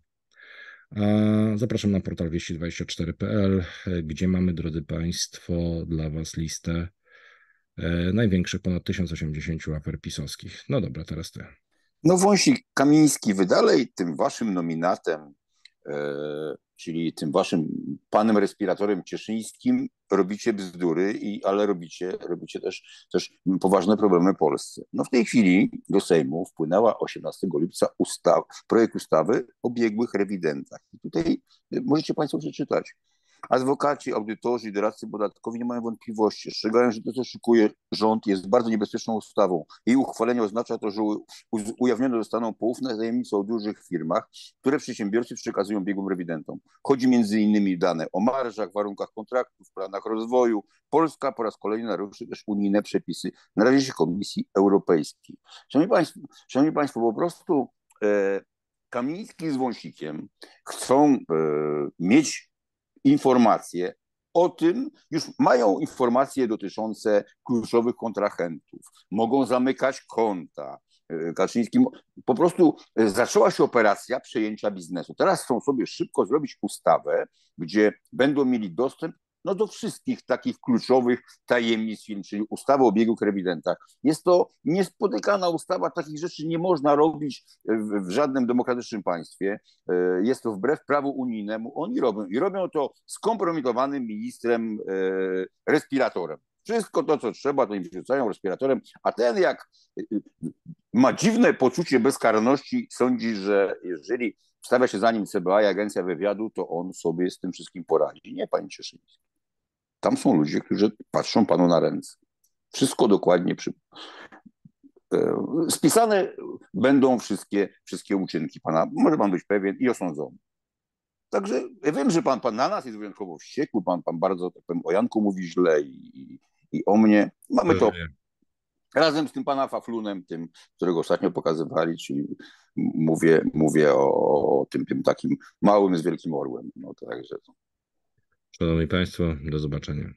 Zapraszam na portal wieści24.pl, gdzie mamy, drodzy Państwo, dla Was listę największych ponad 1080 afer pisowskich. No dobra, teraz ja. No wąsik Kamiński wydalej tym waszym nominatem, e, czyli tym waszym panem respiratorem cieszyńskim robicie bzdury, i, ale robicie, robicie też, też poważne problemy Polsce. No w tej chwili do Sejmu wpłynęła 18 lipca ustaw, projekt ustawy o biegłych rewidentach. I tutaj możecie Państwo przeczytać Adwokaci, audytorzy, doradcy podatkowi nie mają wątpliwości. Ostrzegają, że to, co szykuje rząd, jest bardzo niebezpieczną ustawą. Jej uchwalenie oznacza to, że ujawnione zostaną poufne tajemnice o dużych firmach, które przedsiębiorcy przekazują biegłym rewidentom. Chodzi m.in. dane o marżach, warunkach kontraktów, planach rozwoju. Polska po raz kolejny naruszy też unijne przepisy, na razie się Komisji Europejskiej. Szanowni Państwo, Szanowni Państwo po prostu e, Kamiński z Wąsikiem chcą e, mieć informacje o tym, już mają informacje dotyczące kluczowych kontrahentów, mogą zamykać konta. E, Kaczyński, po prostu e, zaczęła się operacja przejęcia biznesu. Teraz chcą sobie szybko zrobić ustawę, gdzie będą mieli dostęp no, do wszystkich takich kluczowych tajemnic film, czyli ustawy o biegu krewidentach. Jest to niespotykana ustawa, takich rzeczy nie można robić w, w żadnym demokratycznym państwie. E, jest to wbrew prawu unijnemu. Oni robią i robią to skompromitowanym ministrem e, respiratorem. Wszystko to, co trzeba, to im wrzucają respiratorem, a ten jak e, ma dziwne poczucie bezkarności, sądzi, że jeżeli stawia się za nim CBA i agencja wywiadu, to on sobie z tym wszystkim poradzi. Nie, panie Cieszyński. Tam są ludzie, którzy patrzą panu na ręce. Wszystko dokładnie przy... E, spisane będą wszystkie, wszystkie uczynki pana. Może pan być pewien i osądzony. Także ja wiem, że pan, pan na nas jest wyjątkowo wściekły, pan, pan bardzo tak powiem, o Janku mówi źle i, i o mnie. Mamy to razem z tym pana Faflunem, tym, którego ostatnio pokazywali, czyli mówię, mówię o, o tym, tym takim małym z wielkim orłem. No, także Szanowni Państwo, do zobaczenia.